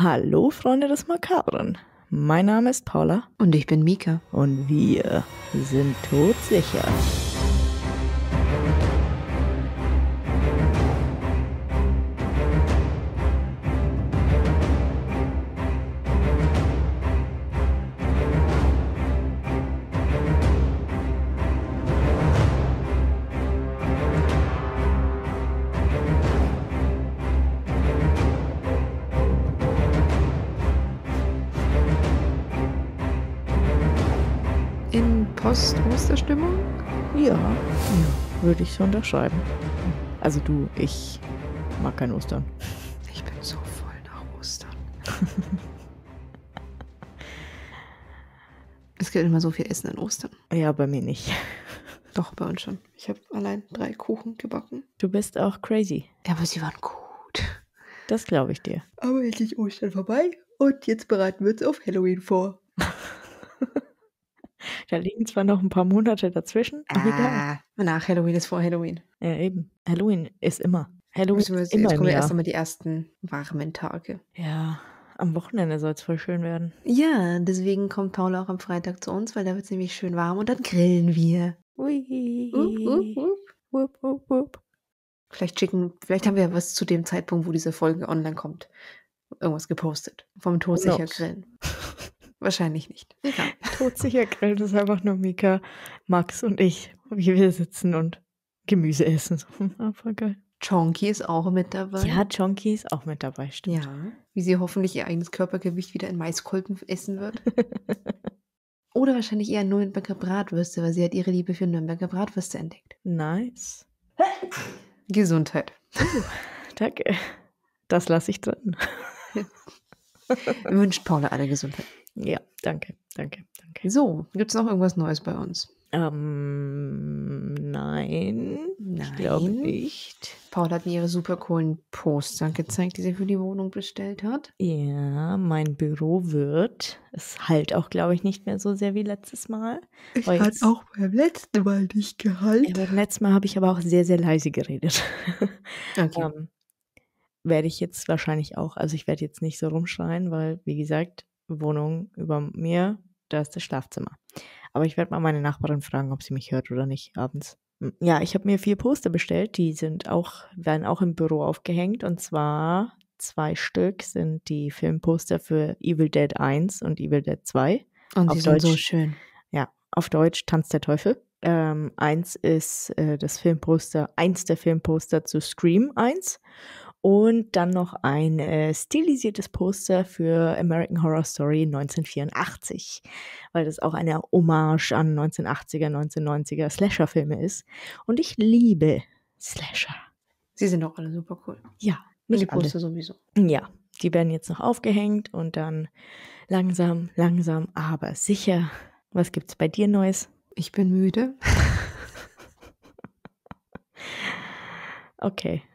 Hallo, Freunde des Makabren. Mein Name ist Paula. Und ich bin Mika. Und wir sind todsicher. Ja, ja, würde ich so unterschreiben. Also du, ich mag kein Ostern. Ich bin so voll nach Ostern. es gibt immer so viel Essen an Ostern. Ja, bei mir nicht. Doch, bei uns schon. Ich habe allein drei Kuchen gebacken. Du bist auch crazy. Ja, aber sie waren gut. Das glaube ich dir. Aber jetzt ist Ostern vorbei und jetzt bereiten wir uns auf Halloween vor. Da liegen zwar noch ein paar Monate dazwischen, aber ah, Nach Halloween ist vor Halloween. Ja, eben. Halloween ist immer. Halloween ist jetzt, immer jetzt kommen ja erst einmal die ersten warmen Tage. Ja, am Wochenende soll es voll schön werden. Ja, deswegen kommt Paula auch am Freitag zu uns, weil da wird es nämlich schön warm und dann grillen wir. Ui. Up, up, up. Vielleicht schicken, vielleicht haben wir ja was zu dem Zeitpunkt, wo diese Folge online kommt. Irgendwas gepostet. Vom Tod sicher Grillen. Wahrscheinlich nicht. Ja. Todsicher grillt ist einfach nur Mika, Max und ich, wie wir sitzen und Gemüse essen. Einfach hm, geil. Chonky ist auch mit dabei. Ja, Chonky ist auch mit dabei, stimmt. Ja, wie sie hoffentlich ihr eigenes Körpergewicht wieder in Maiskolben essen wird. Oder wahrscheinlich eher Nürnberger Bratwürste, weil sie hat ihre Liebe für Nürnberger Bratwürste entdeckt. Nice. Gesundheit. Uh, danke. Das lasse ich drin. Wünscht Paula alle Gesundheit. Ja, danke, danke, danke. So, gibt es noch irgendwas Neues bei uns? Ähm, nein, nein. ich glaube nicht. Paul hat mir ihre super coolen Poster gezeigt, die sie für die Wohnung bestellt hat. Ja, mein Büro wird. Es halt auch, glaube ich, nicht mehr so sehr wie letztes Mal. Ich aber hat auch beim letzten Mal nicht gehalten. Ja, beim letzten Mal habe ich aber auch sehr, sehr leise geredet. Okay. um, ähm, werde ich jetzt wahrscheinlich auch, also ich werde jetzt nicht so rumschreien, weil, wie gesagt, Wohnung über mir, da ist das Schlafzimmer. Aber ich werde mal meine Nachbarin fragen, ob sie mich hört oder nicht abends. Hm, ja, ich habe mir vier Poster bestellt, die sind auch, werden auch im Büro aufgehängt. Und zwar zwei Stück sind die Filmposter für Evil Dead 1 und Evil Dead 2. Und auf die Deutsch, sind so schön. Ja, auf Deutsch Tanz der Teufel. Ähm, eins ist äh, das Filmposter, eins der Filmposter zu Scream 1 und dann noch ein äh, stilisiertes Poster für American Horror Story 1984, weil das auch eine Hommage an 1980er, 1990er Slasher-Filme ist. Und ich liebe Slasher. Sie sind auch alle super cool. Ja, nicht die Poster sowieso. Ja, die werden jetzt noch aufgehängt und dann langsam, langsam, aber sicher. Was gibt's bei dir Neues? Ich bin müde. okay.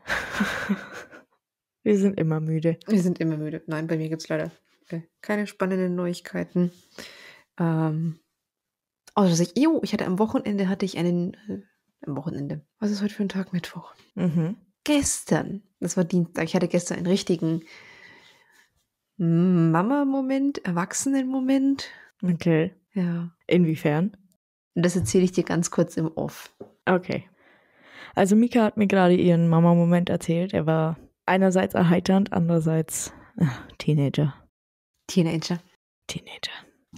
Wir sind immer müde. Wir sind immer müde. Nein, bei mir gibt es leider äh, keine spannenden Neuigkeiten. Ähm, außer dass ich, jo, ich hatte am Wochenende hatte ich einen, äh, am Wochenende, was ist heute für ein Tag? Mittwoch. Mhm. Gestern, das war Dienstag, ich hatte gestern einen richtigen Mama-Moment, Erwachsenen-Moment. Okay. Ja. Inwiefern? Das erzähle ich dir ganz kurz im Off. Okay. Also Mika hat mir gerade ihren Mama-Moment erzählt. Er war einerseits erheiternd, andererseits ach, äh, Teenager. Teenager. Teenager.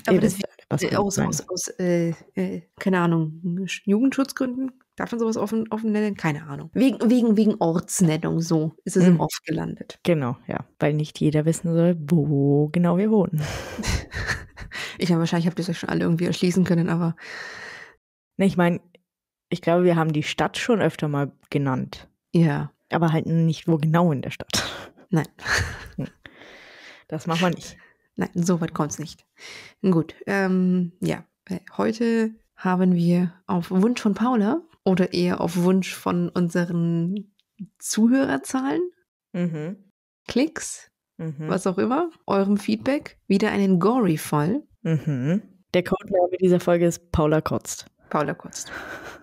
Aber das was äh, aus, aus, aus äh, äh, keine Ahnung, Jugendschutzgründen? Darf man sowas offen, offen nennen? Keine Ahnung. Wegen, wegen, wegen Ortsnennung, so ist es mhm. im Off gelandet. Genau, ja. Weil nicht jeder wissen soll, wo genau wir wohnen. ich meine, wahrscheinlich habt ihr es euch schon alle irgendwie erschließen können, aber. Ne, ich meine, ich glaube, wir haben die Stadt schon öfter mal genannt. Ja aber halt nicht wo genau in der Stadt. Nein. Hm. Das machen wir nicht. Nein, so weit kommt es nicht. Gut, ähm, ja, äh, heute haben wir auf Wunsch von Paula oder eher auf Wunsch von unseren Zuhörerzahlen, mhm. Klicks, mhm. was auch immer, eurem Feedback wieder einen Gory-Fall. Mhm. Der Codename dieser Folge ist Paula kotzt. Paula kotzt.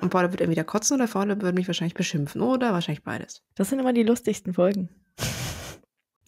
Und Paula wird entweder kotzen oder Paula würde mich wahrscheinlich beschimpfen oder wahrscheinlich beides. Das sind immer die lustigsten Folgen.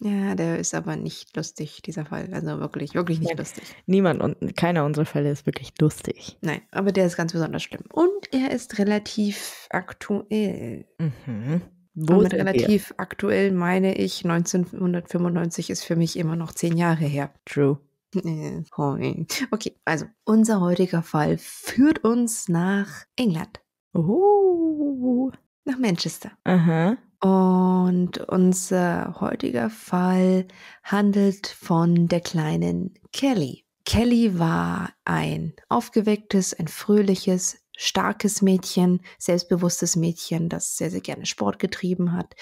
Ja, der ist aber nicht lustig, dieser Fall. Also wirklich, wirklich nicht ja, lustig. Niemand und keiner unserer Fälle ist wirklich lustig. Nein, aber der ist ganz besonders schlimm. Und er ist relativ aktuell. Mhm. Wo und mit relativ wir? aktuell meine ich, 1995 ist für mich immer noch zehn Jahre her. True. Okay, also unser heutiger Fall führt uns nach England. Oh. Nach Manchester. Aha. Und unser heutiger Fall handelt von der kleinen Kelly. Kelly war ein aufgewecktes, ein fröhliches, starkes Mädchen, selbstbewusstes Mädchen, das sehr, sehr gerne Sport getrieben hat,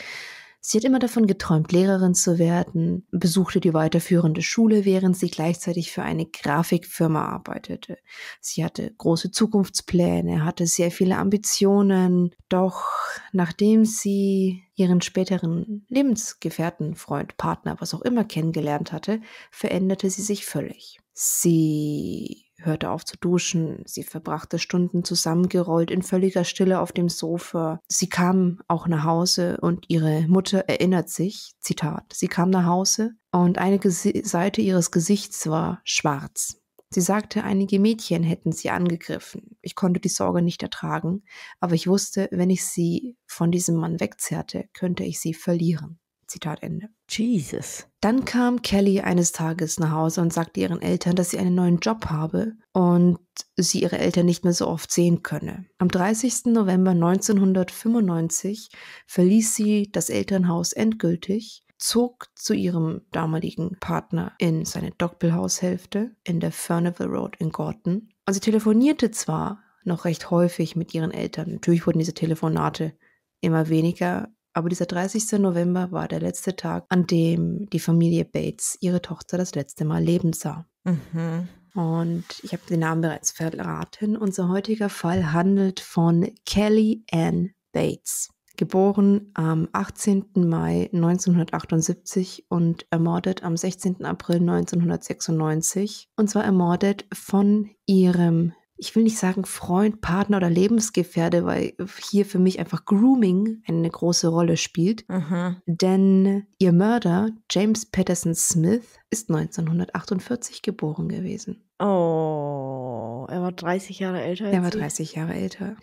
Sie hat immer davon geträumt, Lehrerin zu werden, besuchte die weiterführende Schule, während sie gleichzeitig für eine Grafikfirma arbeitete. Sie hatte große Zukunftspläne, hatte sehr viele Ambitionen, doch nachdem sie ihren späteren Lebensgefährten, Freund, Partner, was auch immer kennengelernt hatte, veränderte sie sich völlig. Sie hörte auf zu duschen, sie verbrachte Stunden zusammengerollt in völliger Stille auf dem Sofa. Sie kam auch nach Hause und ihre Mutter erinnert sich, Zitat, sie kam nach Hause und eine Seite ihres Gesichts war schwarz. Sie sagte, einige Mädchen hätten sie angegriffen. Ich konnte die Sorge nicht ertragen, aber ich wusste, wenn ich sie von diesem Mann wegzerrte, könnte ich sie verlieren. Zitat Ende. Jesus. Dann kam Kelly eines Tages nach Hause und sagte ihren Eltern, dass sie einen neuen Job habe und sie ihre Eltern nicht mehr so oft sehen könne. Am 30. November 1995 verließ sie das Elternhaus endgültig, zog zu ihrem damaligen Partner in seine Doppelhaushälfte in der Furnival Road in Gorton. Und sie telefonierte zwar noch recht häufig mit ihren Eltern. Natürlich wurden diese Telefonate immer weniger, aber dieser 30. November war der letzte Tag, an dem die Familie Bates ihre Tochter das letzte Mal leben sah. Mhm. Und ich habe den Namen bereits verraten. Unser heutiger Fall handelt von Kelly Ann Bates. Geboren am 18. Mai 1978 und ermordet am 16. April 1996. Und zwar ermordet von ihrem ich will nicht sagen Freund, Partner oder Lebensgefährde, weil hier für mich einfach Grooming eine große Rolle spielt. Mhm. Denn ihr Mörder, James Patterson Smith, ist 1948 geboren gewesen. Oh, er war 30 Jahre älter. Er war 30 Jahre älter.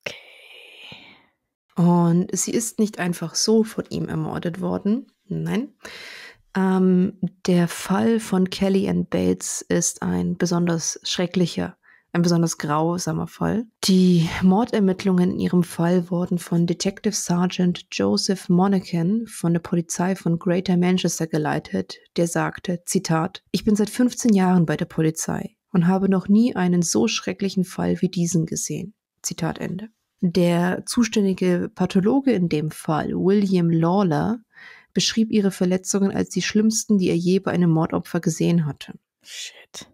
Okay. Und sie ist nicht einfach so von ihm ermordet worden. Nein. Ähm, der Fall von Kelly and Bates ist ein besonders schrecklicher, ein besonders grausamer Fall. Die Mordermittlungen in ihrem Fall wurden von Detective Sergeant Joseph Monaghan von der Polizei von Greater Manchester geleitet, der sagte, Zitat, Ich bin seit 15 Jahren bei der Polizei und habe noch nie einen so schrecklichen Fall wie diesen gesehen. Zitat Ende. Der zuständige Pathologe in dem Fall, William Lawler, beschrieb ihre Verletzungen als die schlimmsten, die er je bei einem Mordopfer gesehen hatte. Shit.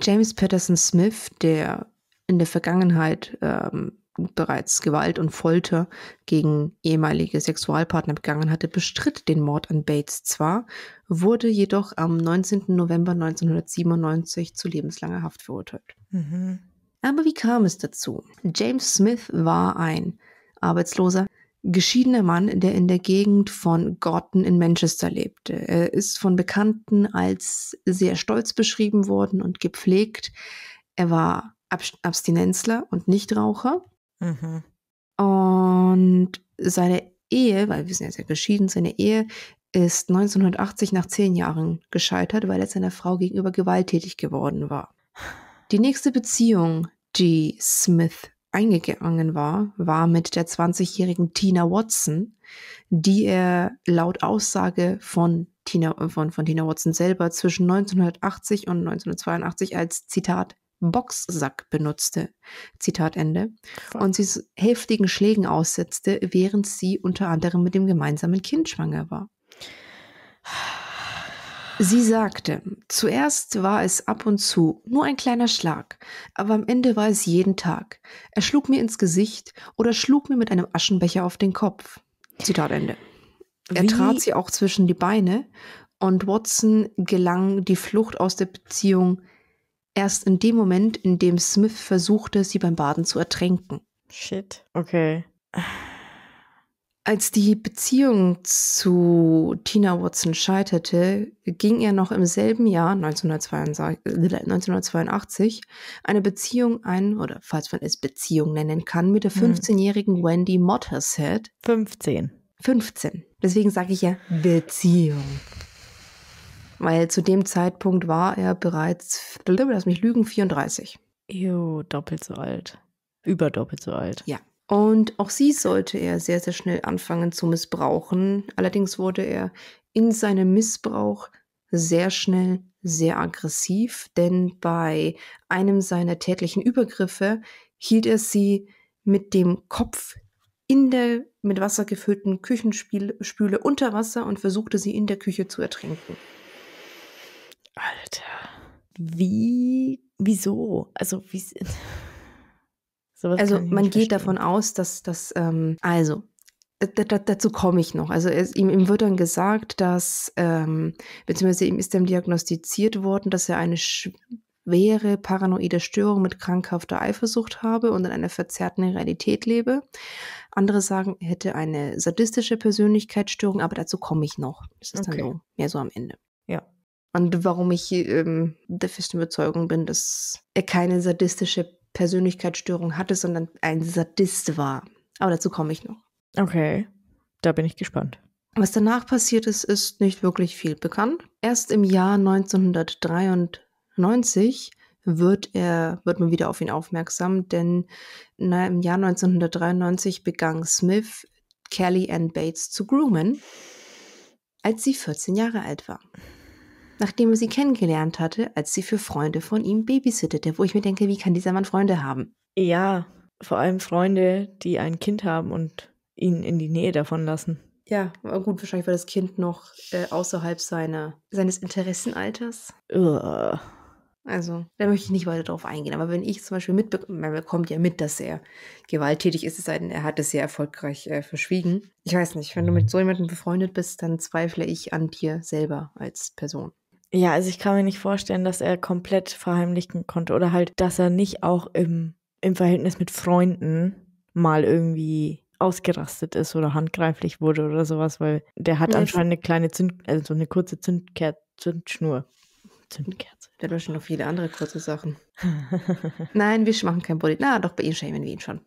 James Patterson Smith, der in der Vergangenheit ähm, bereits Gewalt und Folter gegen ehemalige Sexualpartner begangen hatte, bestritt den Mord an Bates zwar, wurde jedoch am 19. November 1997 zu lebenslanger Haft verurteilt. Mhm. Aber wie kam es dazu? James Smith war ein Arbeitsloser, geschiedener Mann, der in der Gegend von Gorton in Manchester lebte. Er ist von Bekannten als sehr stolz beschrieben worden und gepflegt. Er war Ab Abstinenzler und Nichtraucher. Mhm. Und seine Ehe, weil wir sind jetzt ja geschieden, seine Ehe ist 1980 nach zehn Jahren gescheitert, weil er seiner Frau gegenüber gewalttätig geworden war. Die nächste Beziehung, die Smith eingegangen war, war mit der 20-jährigen Tina Watson, die er laut Aussage von Tina, von, von Tina Watson selber zwischen 1980 und 1982 als Zitat Boxsack benutzte. Zitat Ende. Und sie heftigen Schlägen aussetzte, während sie unter anderem mit dem gemeinsamen Kind schwanger war. Sie sagte, zuerst war es ab und zu nur ein kleiner Schlag, aber am Ende war es jeden Tag. Er schlug mir ins Gesicht oder schlug mir mit einem Aschenbecher auf den Kopf. Zitat Ende. Er Wie? trat sie auch zwischen die Beine und Watson gelang die Flucht aus der Beziehung erst in dem Moment, in dem Smith versuchte, sie beim Baden zu ertränken. Shit. Okay. Als die Beziehung zu Tina Watson scheiterte, ging er noch im selben Jahr, 1982, äh, eine Beziehung ein, oder falls man es Beziehung nennen kann, mit der 15-jährigen mhm. Wendy Mottershead. 15. 15. Deswegen sage ich ja Beziehung. Weil zu dem Zeitpunkt war er bereits, lass mich lügen, 34. Jo, doppelt so alt. Überdoppelt so alt. Ja. Und auch sie sollte er sehr, sehr schnell anfangen zu missbrauchen. Allerdings wurde er in seinem Missbrauch sehr schnell sehr aggressiv, denn bei einem seiner täglichen Übergriffe hielt er sie mit dem Kopf in der mit Wasser gefüllten Küchenspüle unter Wasser und versuchte sie in der Küche zu ertrinken. Alter. Wie? Wieso? Also, wie. Sowas also man geht davon aus, dass das, ähm, also dazu komme ich noch. Also es, ihm, ihm, wird dann gesagt, dass, ähm, beziehungsweise ihm ist dann diagnostiziert worden, dass er eine schwere paranoide Störung mit krankhafter Eifersucht habe und in einer verzerrten Realität lebe. Andere sagen, er hätte eine sadistische Persönlichkeitsstörung, aber dazu komme ich noch. Das ist okay. dann so, mehr so am Ende. Ja. Und warum ich ähm, der festen Überzeugung bin, dass er keine sadistische Persönlichkeitsstörung hatte, sondern ein Sadist war. Aber dazu komme ich noch. Okay, da bin ich gespannt. Was danach passiert ist, ist nicht wirklich viel bekannt. Erst im Jahr 1993 wird er, wird man wieder auf ihn aufmerksam, denn na, im Jahr 1993 begann Smith Kelly Ann Bates zu groomen, als sie 14 Jahre alt war nachdem er sie kennengelernt hatte, als sie für Freunde von ihm babysittete, wo ich mir denke, wie kann dieser Mann Freunde haben? Ja, vor allem Freunde, die ein Kind haben und ihn in die Nähe davon lassen. Ja, gut, wahrscheinlich war das Kind noch äh, außerhalb seiner, seines Interessenalters. Ugh. Also, da möchte ich nicht weiter drauf eingehen. Aber wenn ich zum Beispiel mitbekomme, man bekommt ja mit, dass er gewalttätig ist, es sei denn, er hat es sehr erfolgreich äh, verschwiegen. Ich weiß nicht, wenn du mit so jemandem befreundet bist, dann zweifle ich an dir selber als Person. Ja, also ich kann mir nicht vorstellen, dass er komplett verheimlichen konnte oder halt, dass er nicht auch im, im Verhältnis mit Freunden mal irgendwie ausgerastet ist oder handgreiflich wurde oder sowas, weil der hat ja, anscheinend eine kleine Zünd, also so eine kurze Zündker Zündschnur. Zündkerze. Der hat wahrscheinlich noch viele andere kurze Sachen. Nein, wir machen kein Body. Na, doch, bei ihm schämen wir ihn schon.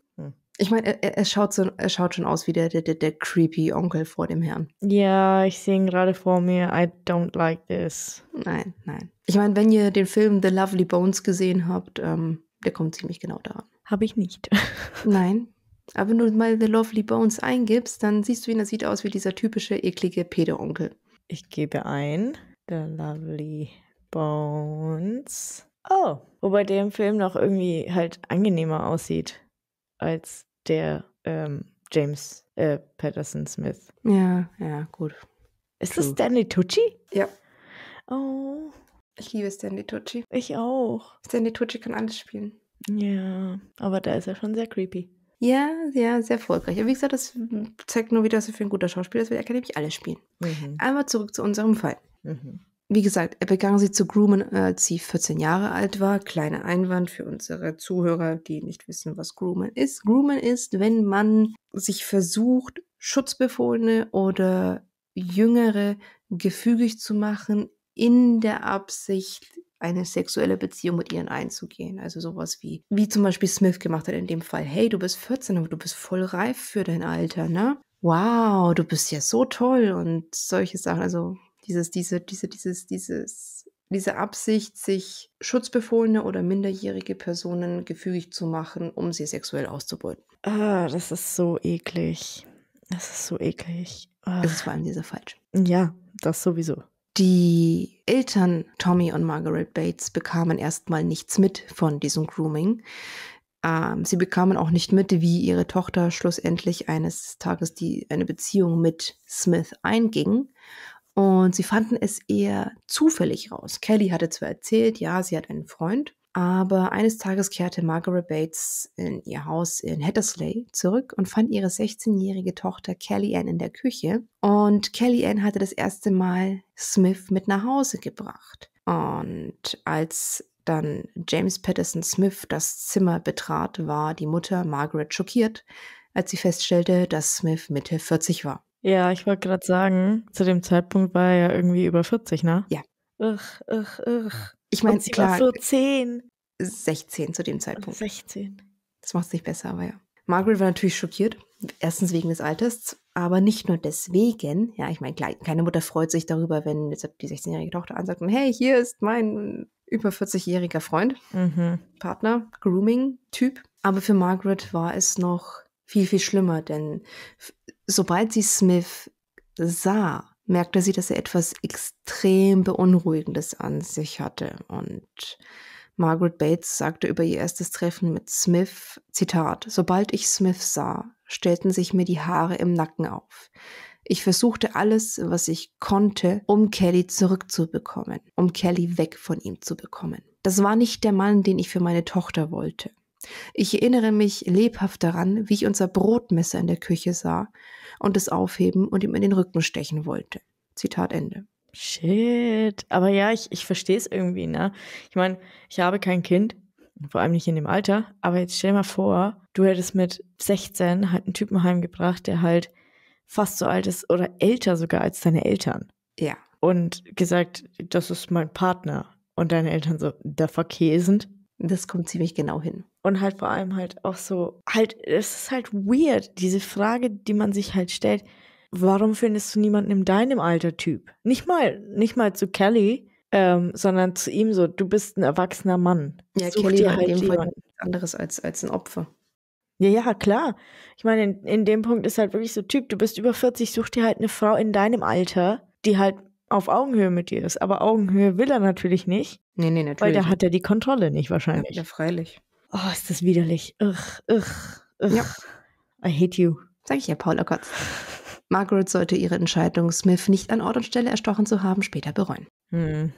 Ich meine, er, er, schaut so, er schaut schon aus wie der, der, der creepy Onkel vor dem Herrn. Ja, ich sehe ihn gerade vor mir. I don't like this. Nein, nein. Ich meine, wenn ihr den Film The Lovely Bones gesehen habt, ähm, der kommt ziemlich genau daran. Habe ich nicht. nein. Aber wenn du mal The Lovely Bones eingibst, dann siehst du ihn, er sieht aus wie dieser typische eklige Pederonkel. Ich gebe ein. The Lovely Bones. Oh, wobei der im Film noch irgendwie halt angenehmer aussieht als der ähm, James äh, Patterson Smith. Ja, ja, gut. Ist True. das Stanley Tucci? Ja. Oh. Ich liebe Stanley Tucci. Ich auch. Stanley Tucci kann alles spielen. Ja, aber da ist er schon sehr creepy. Ja, sehr, sehr erfolgreich. Aber wie gesagt, das zeigt nur wieder, dass er für ein guter Schauspieler ist, weil er kann nämlich alles spielen. Mhm. Einmal zurück zu unserem Fall. Mhm wie gesagt, er begann sie zu groomen, als sie 14 Jahre alt war. Kleiner Einwand für unsere Zuhörer, die nicht wissen, was groomen ist. Groomen ist, wenn man sich versucht, Schutzbefohlene oder Jüngere gefügig zu machen, in der Absicht, eine sexuelle Beziehung mit ihnen einzugehen. Also sowas wie, wie zum Beispiel Smith gemacht hat in dem Fall, hey, du bist 14, aber du bist voll reif für dein Alter, ne? Wow, du bist ja so toll und solche Sachen. Also dieses, diese, diese, dieses, dieses, diese Absicht, sich Schutzbefohlene oder minderjährige Personen gefügig zu machen, um sie sexuell auszubeuten. Ah, das ist so eklig. Das ist so eklig. Ah. Das ist vor allem dieser falsch. Ja, das sowieso. Die Eltern Tommy und Margaret Bates bekamen erstmal nichts mit von diesem Grooming. Ähm, sie bekamen auch nicht mit, wie ihre Tochter schlussendlich eines Tages die, eine Beziehung mit Smith einging. Und sie fanden es eher zufällig raus. Kelly hatte zwar erzählt, ja, sie hat einen Freund, aber eines Tages kehrte Margaret Bates in ihr Haus in Hattersley zurück und fand ihre 16-jährige Tochter Kelly Ann in der Küche. Und Kelly Ann hatte das erste Mal Smith mit nach Hause gebracht. Und als dann James Patterson Smith das Zimmer betrat, war die Mutter Margaret schockiert, als sie feststellte, dass Smith Mitte 40 war. Ja, ich wollte gerade sagen, zu dem Zeitpunkt war er ja irgendwie über 40, ne? Ja. Ugh, ugh, ugh. Ich meine, klar. War 14. 16 zu dem Zeitpunkt. 16. Das macht es nicht besser, aber ja. Margaret war natürlich schockiert. Erstens wegen des Alters, aber nicht nur deswegen. Ja, ich meine, keine Mutter freut sich darüber, wenn jetzt die 16-jährige Tochter ansagt, hey, hier ist mein über 40-jähriger Freund, mhm. Partner, Grooming-Typ. Aber für Margaret war es noch viel, viel schlimmer, denn sobald sie Smith sah, merkte sie, dass er etwas extrem Beunruhigendes an sich hatte. Und Margaret Bates sagte über ihr erstes Treffen mit Smith, Zitat, Sobald ich Smith sah, stellten sich mir die Haare im Nacken auf. Ich versuchte alles, was ich konnte, um Kelly zurückzubekommen, um Kelly weg von ihm zu bekommen. Das war nicht der Mann, den ich für meine Tochter wollte. Ich erinnere mich lebhaft daran, wie ich unser Brotmesser in der Küche sah und es aufheben und ihm in den Rücken stechen wollte. Zitat Ende. Shit. Aber ja, ich, ich verstehe es irgendwie, ne? Ich meine, ich habe kein Kind, vor allem nicht in dem Alter, aber jetzt stell mal vor, du hättest mit 16 halt einen Typen heimgebracht, der halt fast so alt ist oder älter sogar als deine Eltern. Ja. Und gesagt, das ist mein Partner. Und deine Eltern so, da verkäsend. Das kommt ziemlich genau hin und halt vor allem halt auch so, halt, es ist halt weird, diese Frage, die man sich halt stellt, warum findest du niemanden in deinem Alter Typ? Nicht mal, nicht mal zu Kelly, ähm, sondern zu ihm so, du bist ein erwachsener Mann. Ja, Such Kelly dir halt in dem Fall anderes als, als ein Opfer. Ja, ja, klar. Ich meine, in, in dem Punkt ist halt wirklich so, Typ, du bist über 40, such dir halt eine Frau in deinem Alter, die halt auf Augenhöhe mit dir ist. Aber Augenhöhe will er natürlich nicht. Nee, nee, natürlich. Weil da hat er die Kontrolle nicht wahrscheinlich. Ja, freilich. Oh, ist das widerlich. Ugh, ugh, ugh. Ja. I hate you. Sag ich ja, Paula Kotz. Margaret sollte ihre Entscheidung, Smith nicht an Ort und Stelle erstochen zu haben, später bereuen. Hm.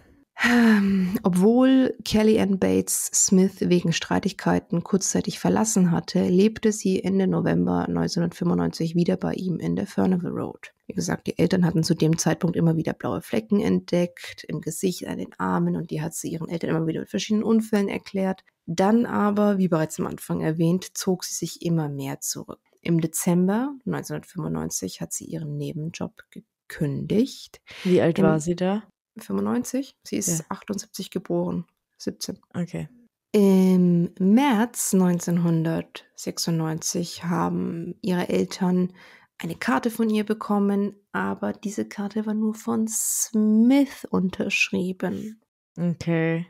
Ähm, obwohl Kelly Ann Bates Smith wegen Streitigkeiten kurzzeitig verlassen hatte, lebte sie Ende November 1995 wieder bei ihm in der Furnival Road. Wie gesagt, die Eltern hatten zu dem Zeitpunkt immer wieder blaue Flecken entdeckt, im Gesicht, an den Armen und die hat sie ihren Eltern immer wieder mit verschiedenen Unfällen erklärt. Dann aber, wie bereits am Anfang erwähnt, zog sie sich immer mehr zurück. Im Dezember 1995 hat sie ihren Nebenjob gekündigt. Wie alt Im war sie da? 95. Sie ist ja. 78 geboren, 17. Okay. Im März 1996 haben ihre Eltern eine Karte von ihr bekommen, aber diese Karte war nur von Smith unterschrieben. Okay.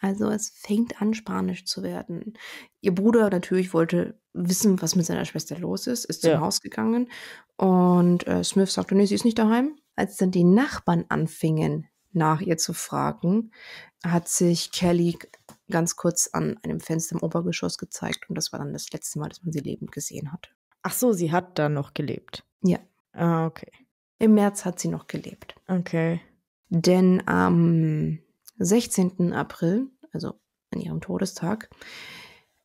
Also es fängt an, spanisch zu werden. Ihr Bruder natürlich wollte wissen, was mit seiner Schwester los ist, ist ja. zum Haus gegangen und äh, Smith sagte, nee, sie ist nicht daheim. Als dann die Nachbarn anfingen, nach ihr zu fragen, hat sich Kelly ganz kurz an einem Fenster im Obergeschoss gezeigt und das war dann das letzte Mal, dass man sie lebend gesehen hat. Ach so, sie hat da noch gelebt. Ja. Ah, okay. Im März hat sie noch gelebt. Okay. Denn am 16. April, also an ihrem Todestag,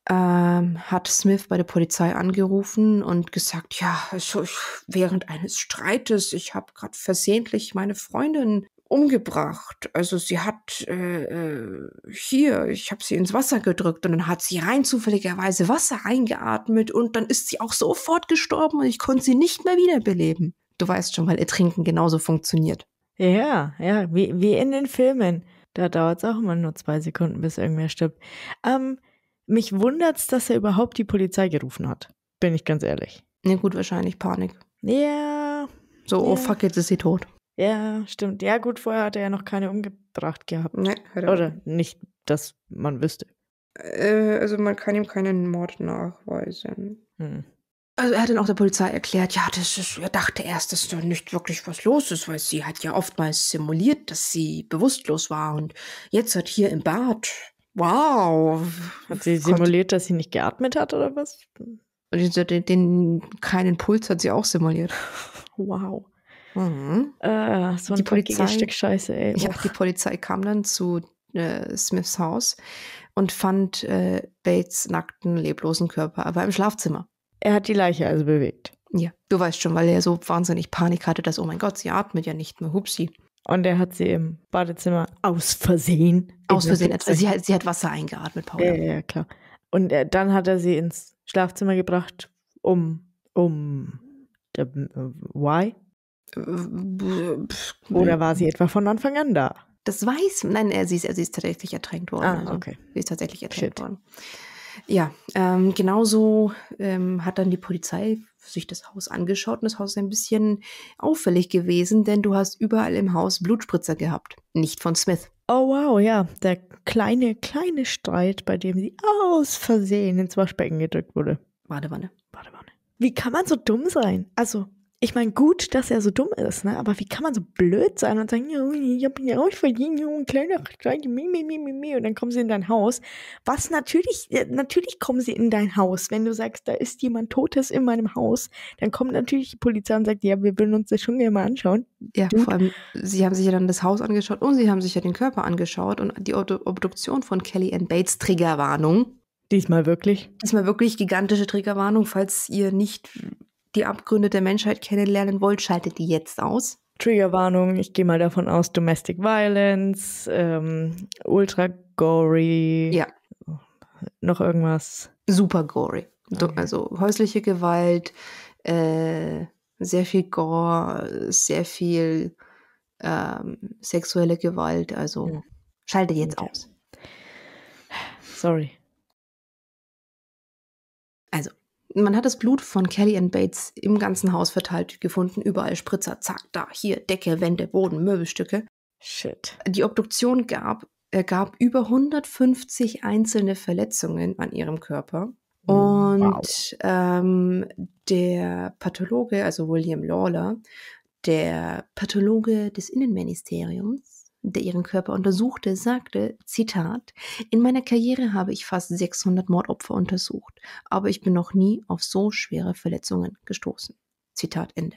ähm, hat Smith bei der Polizei angerufen und gesagt, ja, also ich, während eines Streites, ich habe gerade versehentlich meine Freundin umgebracht. Also sie hat äh, äh, hier, ich habe sie ins Wasser gedrückt und dann hat sie rein zufälligerweise Wasser eingeatmet und dann ist sie auch sofort gestorben und ich konnte sie nicht mehr wiederbeleben. Du weißt schon, weil Ertrinken genauso funktioniert. Ja, ja, wie, wie in den Filmen. Da dauert es auch immer nur zwei Sekunden, bis irgendwer stirbt. Ähm, mich es, dass er überhaupt die Polizei gerufen hat. Bin ich ganz ehrlich. Ne, gut, wahrscheinlich Panik. Ja. So, oh, ja. oh fuck, jetzt ist sie tot. Ja, stimmt. Ja, gut, vorher hat er ja noch keine umgebracht gehabt. Nee, hat er Oder nicht, dass man wüsste. Äh, also man kann ihm keinen Mord nachweisen. Hm. Also er hat dann auch der Polizei erklärt, ja, das ist, er dachte erst, dass da nicht wirklich was los ist, weil sie hat ja oftmals simuliert, dass sie bewusstlos war und jetzt hat hier im Bad, wow. Hat sie simuliert, dass sie nicht geatmet hat oder was? Den, den, keinen Puls hat sie auch simuliert. Wow. Mhm. Äh, so die Polizei, Stück Scheiße, ey. Ja, die Polizei kam dann zu äh, Smiths Haus und fand äh, Bates nackten, leblosen Körper, aber im Schlafzimmer. Er hat die Leiche also bewegt. Ja, du weißt schon, weil er so wahnsinnig Panik hatte, dass, oh mein Gott, sie atmet ja nicht mehr, hupsi. Und er hat sie im Badezimmer aus Versehen. Aus Versehen, also sie, hat, sie hat Wasser eingeatmet, Paul. Ja, ja, klar. Und er, äh, dann hat er sie ins Schlafzimmer gebracht, um, um, der, äh, why? Oder war sie etwa von Anfang an da? Das weiß, nein, äh, sie, ist, sie ist tatsächlich ertränkt worden. Ah, also. okay. Sie ist tatsächlich ertränkt Shit. worden. Ja, ähm, genauso ähm, hat dann die Polizei sich das Haus angeschaut und das Haus ist ein bisschen auffällig gewesen, denn du hast überall im Haus Blutspritzer gehabt. Nicht von Smith. Oh wow, ja, der kleine, kleine Streit, bei dem sie aus Versehen ins Waschbecken gedrückt wurde. Badewanne. Badewanne. Wie kann man so dumm sein? Also, ich meine, gut, dass er so dumm ist, ne? Aber wie kann man so blöd sein und sagen, ich hab ihn auch verdient, ein kleiner, kleiner, mi, mi, mi, mi, mi, und dann kommen sie in dein Haus. Was natürlich, äh, natürlich kommen sie in dein Haus. Wenn du sagst, da ist jemand Totes in meinem Haus, dann kommt natürlich die Polizei und sagt, ja, wir würden uns das schon gerne mal anschauen. Ja, Dude. vor allem, sie haben sich ja dann das Haus angeschaut und sie haben sich ja den Körper angeschaut und die Obduktion von Kelly Ann Bates Triggerwarnung. Diesmal wirklich. Diesmal wirklich gigantische Triggerwarnung, falls ihr nicht die Abgründe der Menschheit kennenlernen wollt, schaltet die jetzt aus. Triggerwarnung, ich gehe mal davon aus, Domestic Violence, ähm, Ultra Gory. Ja. Noch irgendwas. Super Gory. Okay. Also häusliche Gewalt, äh, sehr viel Gore, sehr viel ähm, sexuelle Gewalt. Also ja. schalte jetzt okay. aus. Sorry. Man hat das Blut von Kelly and Bates im ganzen Haus verteilt gefunden, überall Spritzer, zack, da, hier, Decke, Wände, Boden, Möbelstücke. Shit. Die Obduktion gab, ergab äh, über 150 einzelne Verletzungen an ihrem Körper. Oh, Und wow. ähm, der Pathologe, also William Lawler, der Pathologe des Innenministeriums, der ihren Körper untersuchte, sagte, Zitat, in meiner Karriere habe ich fast 600 Mordopfer untersucht, aber ich bin noch nie auf so schwere Verletzungen gestoßen. Zitat Ende.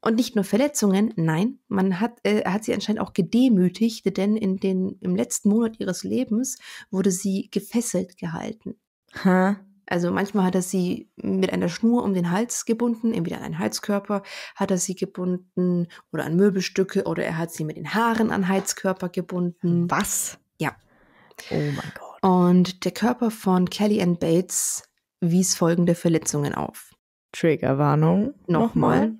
Und nicht nur Verletzungen, nein, man hat, äh, hat sie anscheinend auch gedemütigt, denn in den, im letzten Monat ihres Lebens wurde sie gefesselt gehalten. Ha? Also manchmal hat er sie mit einer Schnur um den Hals gebunden, entweder an einen Heizkörper hat er sie gebunden oder an Möbelstücke oder er hat sie mit den Haaren an Heizkörper gebunden. Was? Ja. Oh mein Gott. Und der Körper von Kelly Ann Bates wies folgende Verletzungen auf. Triggerwarnung. Nochmal. Nochmal.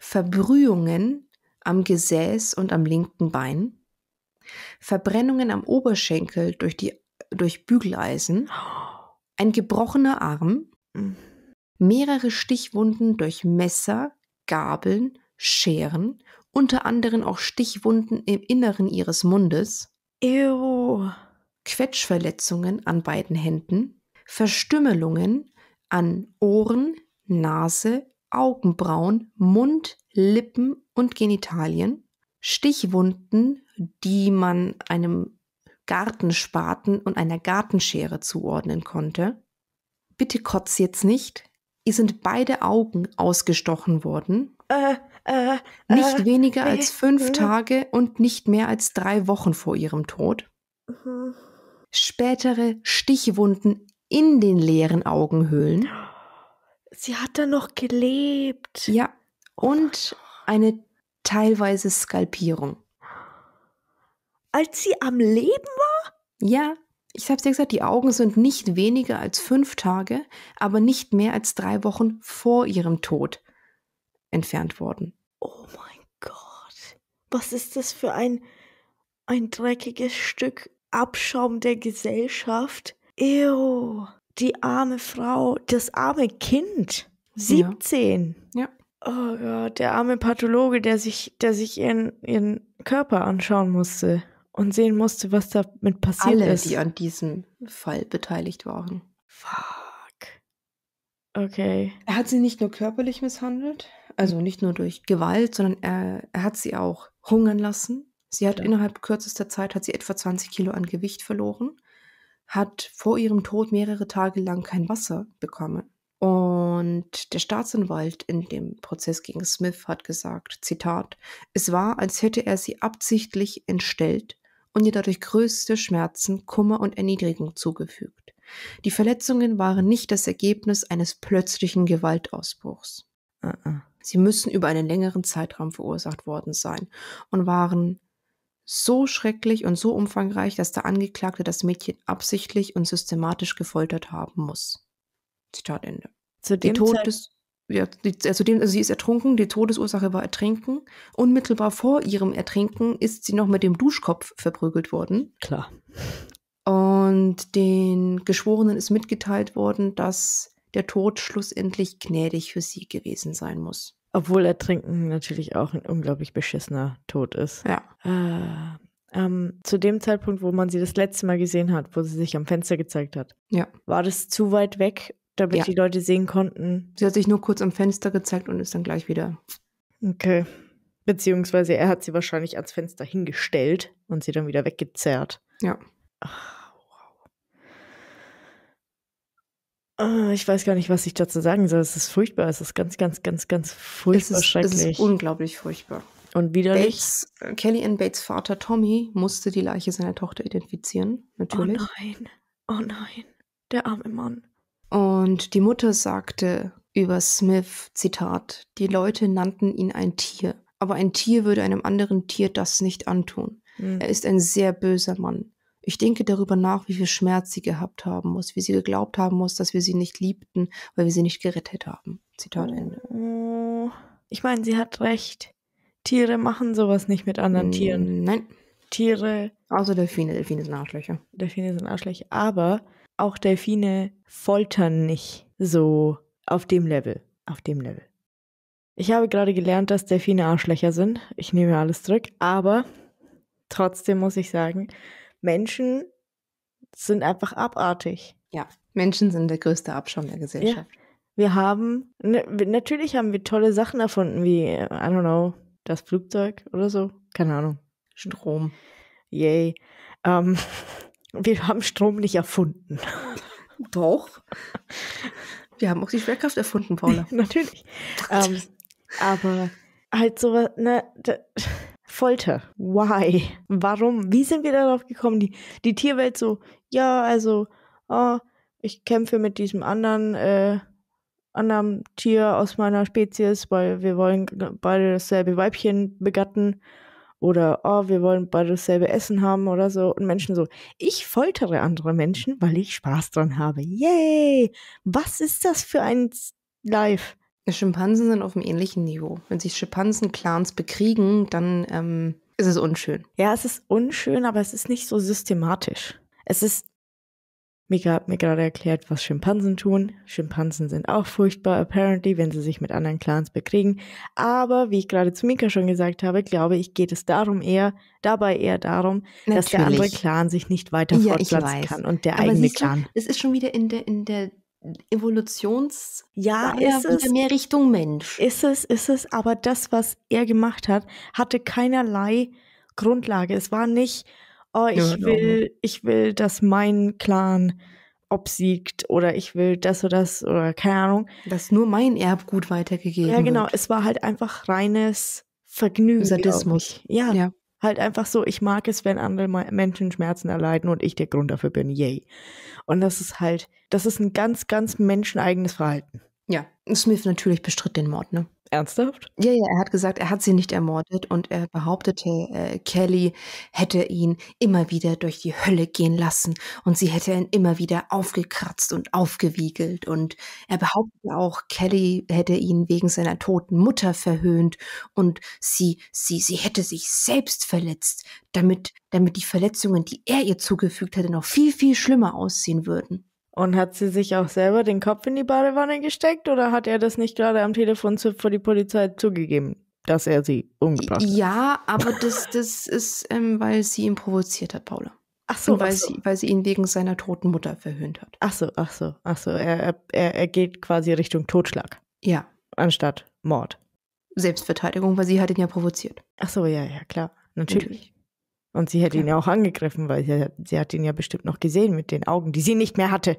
Verbrühungen am Gesäß und am linken Bein. Verbrennungen am Oberschenkel durch die durch Bügeleisen, ein gebrochener Arm, mehrere Stichwunden durch Messer, Gabeln, Scheren, unter anderem auch Stichwunden im Inneren ihres Mundes, Ew. Quetschverletzungen an beiden Händen, Verstümmelungen an Ohren, Nase, Augenbrauen, Mund, Lippen und Genitalien, Stichwunden, die man einem Gartenspaten und einer Gartenschere zuordnen konnte. Bitte kotz jetzt nicht. Ihr sind beide Augen ausgestochen worden. Äh, äh, nicht äh, weniger als fünf Tage und nicht mehr als drei Wochen vor ihrem Tod. Mhm. Spätere Stichwunden in den leeren Augenhöhlen. Sie hat da noch gelebt. Ja. Und eine teilweise Skalpierung als sie am Leben war? Ja, ich habe es ja gesagt, die Augen sind nicht weniger als fünf Tage, aber nicht mehr als drei Wochen vor ihrem Tod entfernt worden. Oh mein Gott. Was ist das für ein, ein dreckiges Stück Abschaum der Gesellschaft? Ew, die arme Frau, das arme Kind. 17. Ja. ja. Oh Gott, der arme Pathologe, der sich, der sich ihren, ihren Körper anschauen musste und sehen musste, was damit passiert Alle, ist. Alle, die an diesem Fall beteiligt waren. Fuck. Okay. Er hat sie nicht nur körperlich misshandelt, also nicht nur durch Gewalt, sondern er, er hat sie auch hungern lassen. Sie hat ja. innerhalb kürzester Zeit hat sie etwa 20 Kilo an Gewicht verloren, hat vor ihrem Tod mehrere Tage lang kein Wasser bekommen. Und der Staatsanwalt in dem Prozess gegen Smith hat gesagt, Zitat, es war, als hätte er sie absichtlich entstellt, und ihr dadurch größte Schmerzen, Kummer und Erniedrigung zugefügt. Die Verletzungen waren nicht das Ergebnis eines plötzlichen Gewaltausbruchs. Äh, äh. Sie müssen über einen längeren Zeitraum verursacht worden sein und waren so schrecklich und so umfangreich, dass der Angeklagte das Mädchen absichtlich und systematisch gefoltert haben muss. Zitat Ende. Zu dem, Zeit, ja, zudem, also, also sie ist ertrunken, die Todesursache war Ertrinken. Unmittelbar vor ihrem Ertrinken ist sie noch mit dem Duschkopf verprügelt worden. Klar. Und den Geschworenen ist mitgeteilt worden, dass der Tod schlussendlich gnädig für sie gewesen sein muss. Obwohl Ertrinken natürlich auch ein unglaublich beschissener Tod ist. Ja. Äh, ähm, zu dem Zeitpunkt, wo man sie das letzte Mal gesehen hat, wo sie sich am Fenster gezeigt hat, ja. war das zu weit weg, damit ja. die Leute sehen konnten. Sie hat sich nur kurz am Fenster gezeigt und ist dann gleich wieder. Okay. Beziehungsweise er hat sie wahrscheinlich ans Fenster hingestellt und sie dann wieder weggezerrt. Ja. Ach, wow. Ah, ich weiß gar nicht, was ich dazu sagen soll. Es ist furchtbar. Es ist ganz, ganz, ganz, ganz furchtbar es ist, schrecklich. Es ist unglaublich furchtbar. Und widerlich. Bates, äh, Kelly Ann Bates Vater Tommy musste die Leiche seiner Tochter identifizieren, natürlich. Oh nein. Oh nein. Der arme Mann. Und die Mutter sagte über Smith, Zitat, die Leute nannten ihn ein Tier, aber ein Tier würde einem anderen Tier das nicht antun. Mhm. Er ist ein sehr böser Mann. Ich denke darüber nach, wie viel Schmerz sie gehabt haben muss, wie sie geglaubt haben muss, dass wir sie nicht liebten, weil wir sie nicht gerettet haben. Zitat Ende. Oh. ich meine, sie hat recht. Tiere machen sowas nicht mit anderen Tieren. Nein. Tiere. Außer Delfine. Delfine sind Arschlöcher. Delfine sind Arschlöcher. Aber auch Delfine foltern nicht so auf dem Level. Auf dem Level. Ich habe gerade gelernt, dass Delfine Arschlöcher sind. Ich nehme alles zurück. Aber trotzdem muss ich sagen, Menschen sind einfach abartig. Ja, Menschen sind der größte Abschaum der Gesellschaft. Ja. Wir haben, ne, natürlich haben wir tolle Sachen erfunden, wie, I don't know, das Flugzeug oder so. Keine Ahnung. Strom. Yay. Ähm, wir haben Strom nicht erfunden. Doch. Wir haben auch die Schwerkraft erfunden, Paula. Natürlich. ähm, aber halt so, ne, Folter. Why? Warum? Wie sind wir darauf gekommen? Die, die Tierwelt so, ja, also, oh, ich kämpfe mit diesem anderen, äh, anderen Tier aus meiner Spezies, weil wir wollen beide dasselbe Weibchen begatten oder oh, wir wollen beide dasselbe Essen haben oder so. Und Menschen so, ich foltere andere Menschen, weil ich Spaß dran habe. Yay! Was ist das für ein Live? Schimpansen sind auf einem ähnlichen Niveau. Wenn sich Schimpansen-Clans bekriegen, dann ähm, ist es unschön. Ja, es ist unschön, aber es ist nicht so systematisch. Es ist Mika hat mir gerade erklärt, was Schimpansen tun. Schimpansen sind auch furchtbar, apparently, wenn sie sich mit anderen Clans bekriegen. Aber wie ich gerade zu Mika schon gesagt habe, glaube ich, geht es darum eher, dabei eher darum, Natürlich. dass der andere Clan sich nicht weiter ja, fortpflanzen kann und der Aber eigene Clan. es ist schon wieder in der, in der Evolutions ja ist es mehr Richtung Mensch ist es ist es aber das was er gemacht hat hatte keinerlei Grundlage es war nicht oh, ich ja, will, ich will, dass mein Clan obsiegt oder ich will das oder das oder keine Ahnung. Dass nur mein Erbgut weitergegeben wird. Ja, genau. Wird. Es war halt einfach reines Vergnügen. Sadismus. Ja, ja. Halt einfach so, ich mag es, wenn andere Menschen Schmerzen erleiden und ich der Grund dafür bin. Yay. Und das ist halt, das ist ein ganz, ganz menscheneigenes Verhalten. Ja. Smith natürlich bestritt den Mord, ne? Ernsthaft? Ja, ja, er hat gesagt, er hat sie nicht ermordet und er behauptete, äh, Kelly hätte ihn immer wieder durch die Hölle gehen lassen und sie hätte ihn immer wieder aufgekratzt und aufgewiegelt und er behauptete auch, Kelly hätte ihn wegen seiner toten Mutter verhöhnt und sie, sie, sie hätte sich selbst verletzt, damit, damit die Verletzungen, die er ihr zugefügt hätte, noch viel, viel schlimmer aussehen würden. Und hat sie sich auch selber den Kopf in die Badewanne gesteckt oder hat er das nicht gerade am Telefon zu, vor die Polizei zugegeben, dass er sie umgebracht hat? Ja, aber das, das ist, ähm, weil sie ihn provoziert hat, Paula. Ach so, weil, ach so. Sie, weil sie ihn wegen seiner toten Mutter verhöhnt hat. Ach so, ach so, ach so. Er, er, er geht quasi Richtung Totschlag. Ja. Anstatt Mord. Selbstverteidigung, weil sie hat ihn ja provoziert. Ach so, ja, ja, klar. Natürlich. Natürlich. Und sie hätte ja. ihn ja auch angegriffen, weil sie, sie hat ihn ja bestimmt noch gesehen mit den Augen, die sie nicht mehr hatte.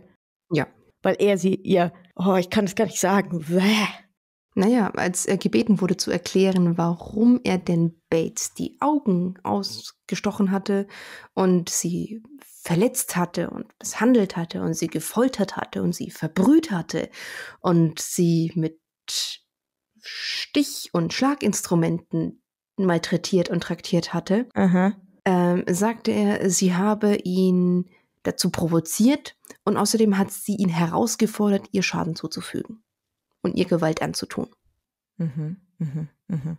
Ja. Weil er sie ihr, oh, ich kann es gar nicht sagen. Bäh. Naja, als er gebeten wurde zu erklären, warum er denn Bates die Augen ausgestochen hatte und sie verletzt hatte und misshandelt hatte und sie gefoltert hatte und sie verbrüht hatte und sie mit Stich- und Schlaginstrumenten malträtiert und traktiert hatte, Aha. Ähm, sagte er, sie habe ihn dazu provoziert und außerdem hat sie ihn herausgefordert, ihr Schaden zuzufügen und ihr Gewalt anzutun. Mhm, mhm, mhm,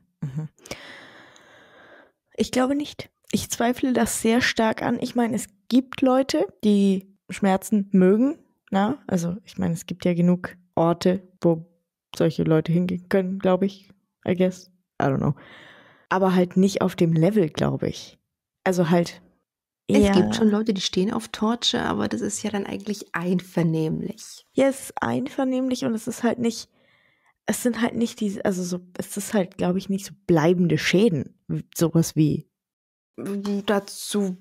ich glaube nicht. Ich zweifle das sehr stark an. Ich meine, es gibt Leute, die Schmerzen mögen. Na? Also ich meine, es gibt ja genug Orte, wo solche Leute hingehen können, glaube ich. I guess. I don't know. Aber halt nicht auf dem Level, glaube ich. Also halt. Es ja. gibt schon Leute, die stehen auf Torture, aber das ist ja dann eigentlich einvernehmlich. Ja, es ist einvernehmlich und es ist halt nicht, es sind halt nicht diese, also so, es ist halt, glaube ich, nicht so bleibende Schäden. Sowas wie. Dazu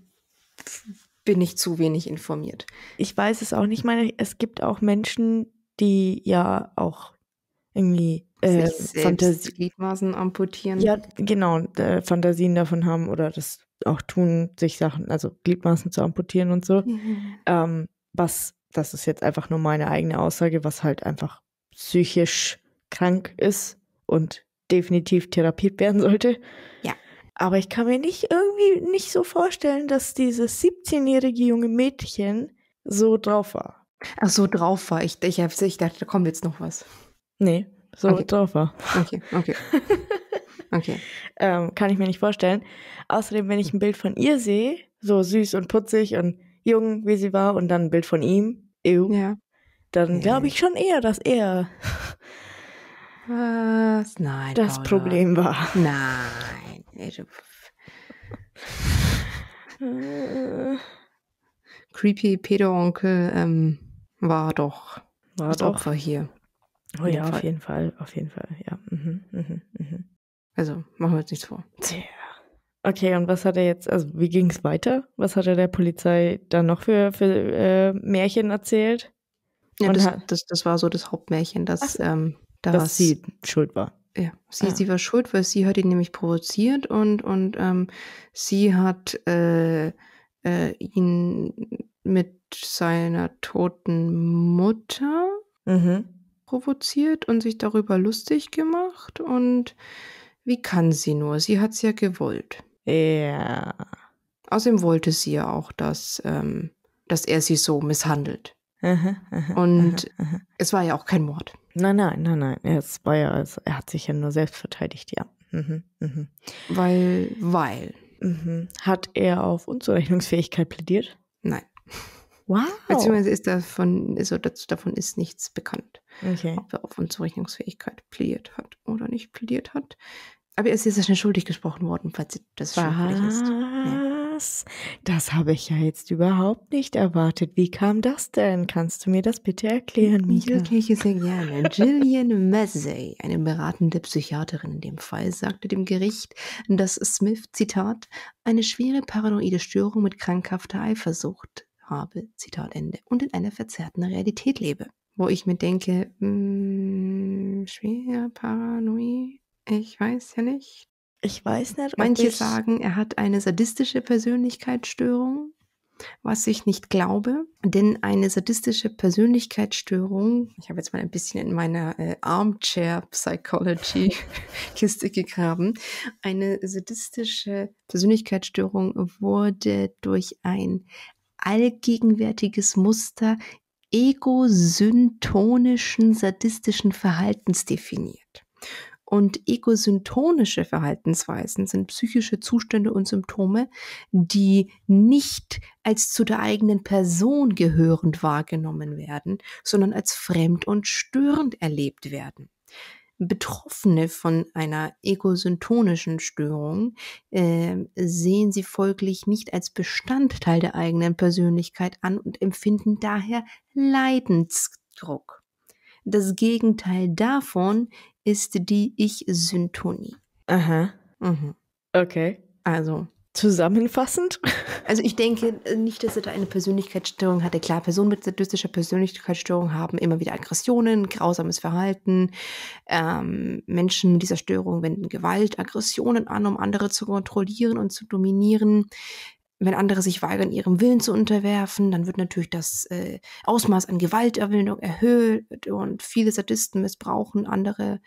bin ich zu wenig informiert. Ich weiß es auch nicht. Ich meine, es gibt auch Menschen, die ja auch irgendwie äh, Fantasien. Gliedmaßen amputieren. Ja, genau, äh, Fantasien davon haben oder das auch tun, sich Sachen, also Gliedmaßen zu amputieren und so. Mhm. Ähm, was, das ist jetzt einfach nur meine eigene Aussage, was halt einfach psychisch krank ist und definitiv therapiert werden sollte. Ja. Aber ich kann mir nicht irgendwie nicht so vorstellen, dass dieses 17-jährige junge Mädchen so drauf war. Ach, so drauf war. Ich, ich, ich dachte, da kommt jetzt noch was. Nee, so okay. drauf war. Okay, okay. Okay. Ähm, kann ich mir nicht vorstellen. Außerdem, wenn ich ein Bild von ihr sehe, so süß und putzig und jung, wie sie war, und dann ein Bild von ihm, ew, ja. dann glaube ich schon eher, dass er was? Nein. Das Paula. Problem war. Nein. Creepy Pedo-Onkel ähm, war doch war das doch. Opfer hier. Oh ja, auf jeden Fall, auf jeden Fall, ja. Mhm, mhm, mhm. mhm. Also machen wir uns nichts vor. Tja. Okay, und was hat er jetzt, also wie ging es weiter? Was hat er der Polizei dann noch für, für äh, Märchen erzählt? Ja, das, das, das, war so das Hauptmärchen, dass, Ach, ähm, dass, dass sie schuld war. Ja, sie, ah. sie war schuld, weil sie hat ihn nämlich provoziert und, und ähm, sie hat äh, äh, ihn mit seiner toten Mutter mhm. provoziert und sich darüber lustig gemacht und wie kann sie nur? Sie hat es ja gewollt. Ja. Außerdem wollte sie ja auch, dass, ähm, dass er sie so misshandelt. Aha, aha, und aha, es war ja auch kein Mord. Nein, nein, nein, nein. Es war ja, also er hat sich ja nur selbst verteidigt, ja. Mhm, mhm. Weil, weil. Mhm. Hat er auf Unzurechnungsfähigkeit plädiert? Nein. Wow. Beziehungsweise ist davon, also dazu, davon ist nichts bekannt. Okay. Ob er auf Unzurechnungsfähigkeit plädiert hat oder nicht plädiert hat. Aber sie ist ja schnell schuldig gesprochen worden, falls sie das Was? schuldig ist. Nee. Das habe ich ja jetzt überhaupt nicht erwartet. Wie kam das denn? Kannst du mir das bitte erklären, Mika? Jillkirche sehr gerne. Jillian Massey, eine beratende Psychiaterin in dem Fall, sagte dem Gericht, dass Smith, Zitat, eine schwere paranoide Störung mit krankhafter Eifersucht habe, Zitat Ende, und in einer verzerrten Realität lebe. Wo ich mir denke, mh, hm, schwer paranoid ich weiß ja nicht. Ich weiß nicht. Manche ich... sagen, er hat eine sadistische Persönlichkeitsstörung, was ich nicht glaube, denn eine sadistische Persönlichkeitsstörung, ich habe jetzt mal ein bisschen in meiner äh, Armchair Psychology Kiste gegraben, eine sadistische Persönlichkeitsstörung wurde durch ein allgegenwärtiges Muster egosyntonischen sadistischen Verhaltens definiert. Und egosyntonische Verhaltensweisen sind psychische Zustände und Symptome, die nicht als zu der eigenen Person gehörend wahrgenommen werden, sondern als fremd und störend erlebt werden. Betroffene von einer egosyntonischen Störung äh, sehen sie folglich nicht als Bestandteil der eigenen Persönlichkeit an und empfinden daher Leidensdruck. Das Gegenteil davon ist die Ich-Syntonie. Aha. Mhm. Okay. Also. Zusammenfassend? Also ich denke äh, nicht, dass er da eine Persönlichkeitsstörung hatte. Klar, Personen mit sadistischer Persönlichkeitsstörung haben immer wieder Aggressionen, grausames Verhalten. Ähm, Menschen mit dieser Störung wenden Gewalt, Aggressionen an, um andere zu kontrollieren und zu dominieren wenn andere sich weigern, ihrem Willen zu unterwerfen, dann wird natürlich das äh, Ausmaß an Gewalterwendung erhöht und viele Sadisten missbrauchen andere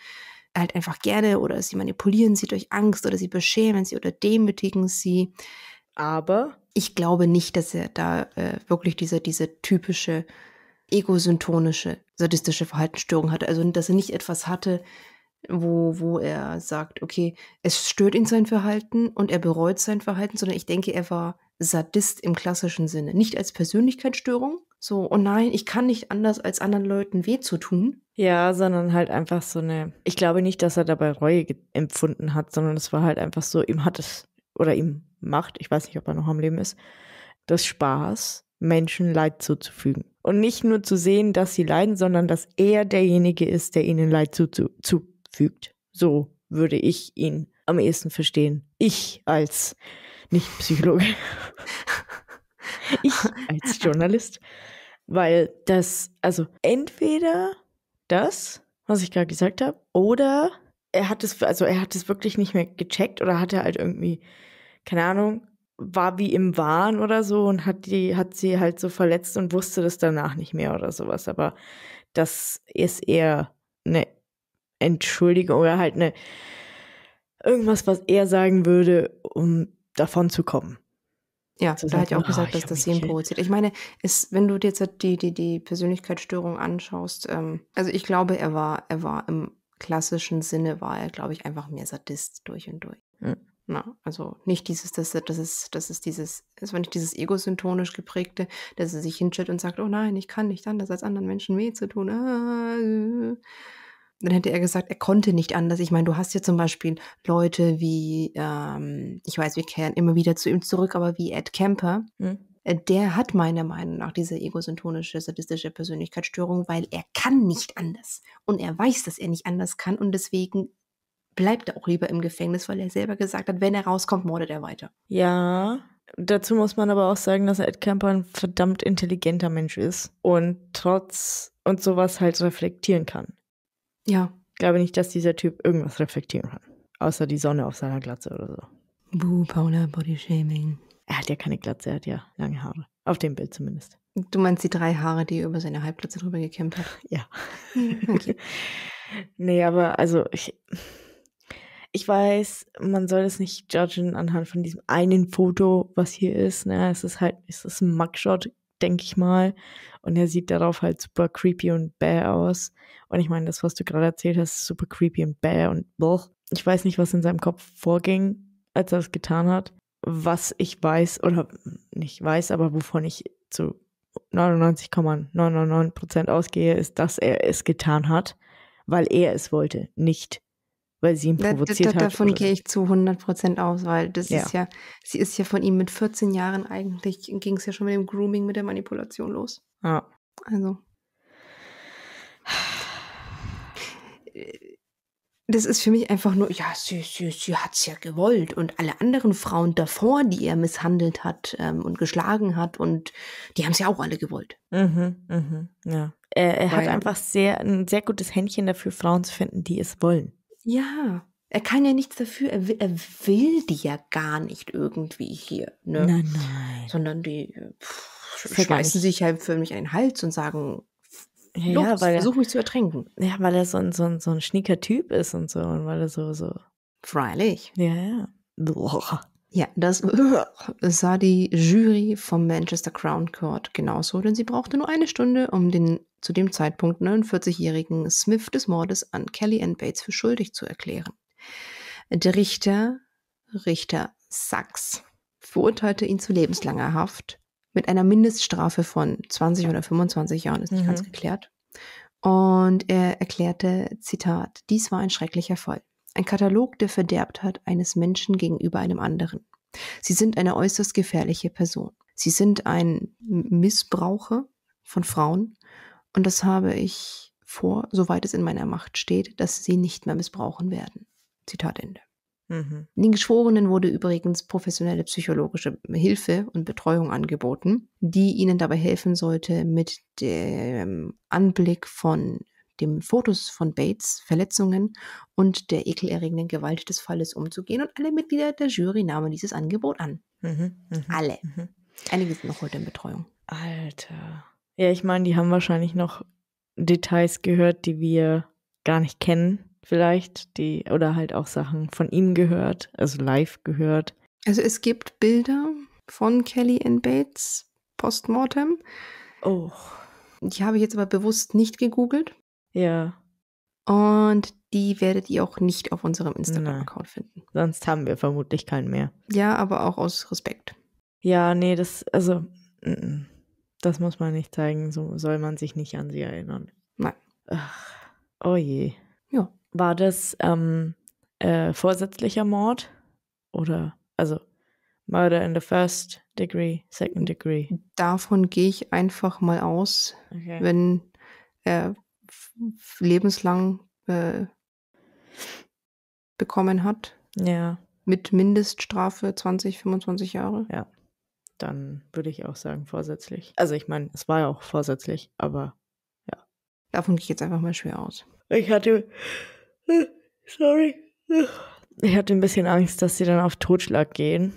halt einfach gerne oder sie manipulieren sie durch Angst oder sie beschämen sie oder demütigen sie. Aber ich glaube nicht, dass er da äh, wirklich diese, diese typische egosyntonische sadistische Verhaltensstörung hatte. Also, dass er nicht etwas hatte, wo, wo er sagt, okay, es stört ihn sein Verhalten und er bereut sein Verhalten, sondern ich denke, er war Sadist im klassischen Sinne. Nicht als Persönlichkeitsstörung, so, oh nein, ich kann nicht anders, als anderen Leuten weh zu tun. Ja, sondern halt einfach so eine, ich glaube nicht, dass er dabei Reue empfunden hat, sondern es war halt einfach so, ihm hat es, oder ihm macht, ich weiß nicht, ob er noch am Leben ist, das Spaß, Menschen Leid zuzufügen. Und nicht nur zu sehen, dass sie leiden, sondern dass er derjenige ist, der ihnen Leid zuzufügt. zu, zu fügt. So würde ich ihn am ehesten verstehen. Ich als Nicht-Psychologe. ich als Journalist. Weil das, also entweder das, was ich gerade gesagt habe, oder er hat es, also er hat es wirklich nicht mehr gecheckt oder hat er halt irgendwie, keine Ahnung, war wie im Wahn oder so und hat die, hat sie halt so verletzt und wusste das danach nicht mehr oder sowas. Aber das ist eher eine Entschuldigung oder halt eine irgendwas, was er sagen würde, um davon zu kommen. Ja, zu da sagen, hat ja auch gesagt, oh, dass das ihn provoziert. Ich meine, ist, wenn du dir jetzt halt die, die, die Persönlichkeitsstörung anschaust, ähm, also ich glaube, er war, er war im klassischen Sinne, war er, glaube ich, einfach mehr Sadist durch und durch. Mhm. Na, also nicht dieses, das, das ist, das ist dieses, es war nicht dieses egosyntonisch geprägte, dass er sich hinstellt und sagt, oh nein, ich kann nicht anders als anderen Menschen weh zu tun. Ah, äh dann hätte er gesagt, er konnte nicht anders. Ich meine, du hast ja zum Beispiel Leute wie, ähm, ich weiß, wir kehren immer wieder zu ihm zurück, aber wie Ed Kemper. Mhm. Äh, der hat meiner Meinung nach diese egosyntonische, sadistische Persönlichkeitsstörung, weil er kann nicht anders. Und er weiß, dass er nicht anders kann und deswegen bleibt er auch lieber im Gefängnis, weil er selber gesagt hat, wenn er rauskommt, mordet er weiter. Ja, dazu muss man aber auch sagen, dass Ed Kemper ein verdammt intelligenter Mensch ist und trotz und sowas halt reflektieren kann. Ja. Ich glaube nicht, dass dieser Typ irgendwas reflektieren kann. Außer die Sonne auf seiner Glatze oder so. Buh, Paula, Bodyshaming. Er hat ja keine Glatze, er hat ja lange Haare. Auf dem Bild zumindest. Du meinst die drei Haare, die er über seine Halbglatze drüber gekämmt hat? Ja. okay. nee, aber also ich, ich weiß, man soll es nicht judgen anhand von diesem einen Foto, was hier ist. Ne? Es ist halt, es ist ein Mugshot, denke ich mal. Und er sieht darauf halt super creepy und bäh aus. Und ich meine, das, was du gerade erzählt hast, ist super creepy und bäh und boch. Ich weiß nicht, was in seinem Kopf vorging, als er es getan hat. Was ich weiß, oder nicht weiß, aber wovon ich zu 99,999 Prozent ausgehe, ist, dass er es getan hat, weil er es wollte, nicht weil sie ihn provoziert da, da, hat. Davon gehe ich zu 100 Prozent aus, weil das ja. ist ja, sie ist ja von ihm mit 14 Jahren eigentlich, ging es ja schon mit dem Grooming, mit der Manipulation los. Ja. Also. Das ist für mich einfach nur, ja, sie, sie, sie hat es ja gewollt und alle anderen Frauen davor, die er misshandelt hat ähm, und geschlagen hat und die haben es ja auch alle gewollt. Mhm, mhm, ja. Er, er hat einfach sehr, ein sehr gutes Händchen dafür, Frauen zu finden, die es wollen. Ja, er kann ja nichts dafür. Er will, er will die ja gar nicht irgendwie hier. Ne? Nein, nein. Sondern die äh, pff, schmeißen sich halt für mich einen Hals und sagen, ja, los, weil versuch mich zu ertränken. Ja, weil er so ein, so ein, so ein schnieker Typ ist und so. Und weil er so, so. Freilich. Ja, ja. Boah. Ja, das äh, sah die Jury vom Manchester Crown Court genauso, denn sie brauchte nur eine Stunde, um den zu dem Zeitpunkt 49-jährigen Smith des Mordes an Kelly Ann Bates für schuldig zu erklären. Der Richter, Richter Sachs, verurteilte ihn zu lebenslanger Haft mit einer Mindeststrafe von 20 oder 25 Jahren, ist nicht mhm. ganz geklärt. Und er erklärte, Zitat, dies war ein schrecklicher Fall. Ein Katalog der Verderbtheit eines Menschen gegenüber einem anderen. Sie sind eine äußerst gefährliche Person. Sie sind ein Missbraucher von Frauen und das habe ich vor, soweit es in meiner Macht steht, dass sie nicht mehr missbrauchen werden. Zitat Ende. Mhm. Den Geschworenen wurde übrigens professionelle psychologische Hilfe und Betreuung angeboten, die ihnen dabei helfen sollte, mit dem Anblick von dem Fotos von Bates Verletzungen und der ekelerregenden Gewalt des Falles umzugehen. Und alle Mitglieder der Jury nahmen dieses Angebot an. Mhm, mh, alle. Mhm. Einige sind noch heute in Betreuung. Alter. Ja, ich meine, die haben wahrscheinlich noch Details gehört, die wir gar nicht kennen, vielleicht, die oder halt auch Sachen von ihm gehört, also live gehört. Also es gibt Bilder von Kelly and Bates postmortem. Oh. Die habe ich jetzt aber bewusst nicht gegoogelt. Ja. Und die werdet ihr auch nicht auf unserem Instagram-Account finden. Sonst haben wir vermutlich keinen mehr. Ja, aber auch aus Respekt. Ja, nee, das, also, n -n. Das muss man nicht zeigen, so soll man sich nicht an sie erinnern. Nein. Ach, oh je. Ja. War das ähm, äh, vorsätzlicher Mord? Oder, also Murder in the first degree, second degree? Davon gehe ich einfach mal aus, okay. wenn er lebenslang äh, bekommen hat. Ja. Mit Mindeststrafe 20, 25 Jahre. Ja dann würde ich auch sagen vorsätzlich. Also ich meine, es war ja auch vorsätzlich, aber ja. Davon gehe ich jetzt einfach mal schwer aus. Ich hatte, sorry, ich hatte ein bisschen Angst, dass sie dann auf Totschlag gehen.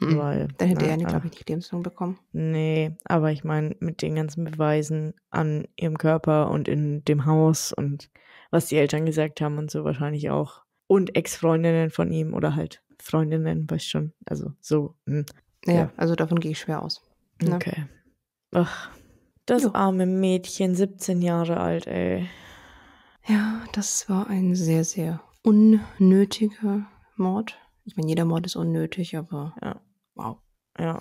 Mhm. Weil, dann hätte na, ne, er ja, glaube ich, nicht Lebenslang bekommen. Nee, aber ich meine, mit den ganzen Beweisen an ihrem Körper und in dem Haus und was die Eltern gesagt haben und so wahrscheinlich auch. Und Ex-Freundinnen von ihm oder halt Freundinnen, weiß schon. Also so, mh. Hm. Ja, ja. also davon gehe ich schwer aus. Ne? Okay. Ach, das jo. arme Mädchen, 17 Jahre alt, ey. Ja, das war ein sehr, sehr unnötiger Mord. Ich meine, jeder Mord ist unnötig, aber ja. wow. Ja.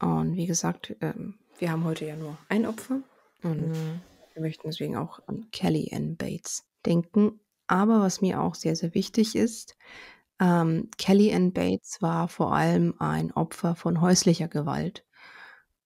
Und wie gesagt, ähm, wir haben heute ja nur ein Opfer und mhm. wir möchten deswegen auch an Kelly Ann Bates denken. Aber was mir auch sehr, sehr wichtig ist, ähm, Kelly Ann Bates war vor allem ein Opfer von häuslicher Gewalt.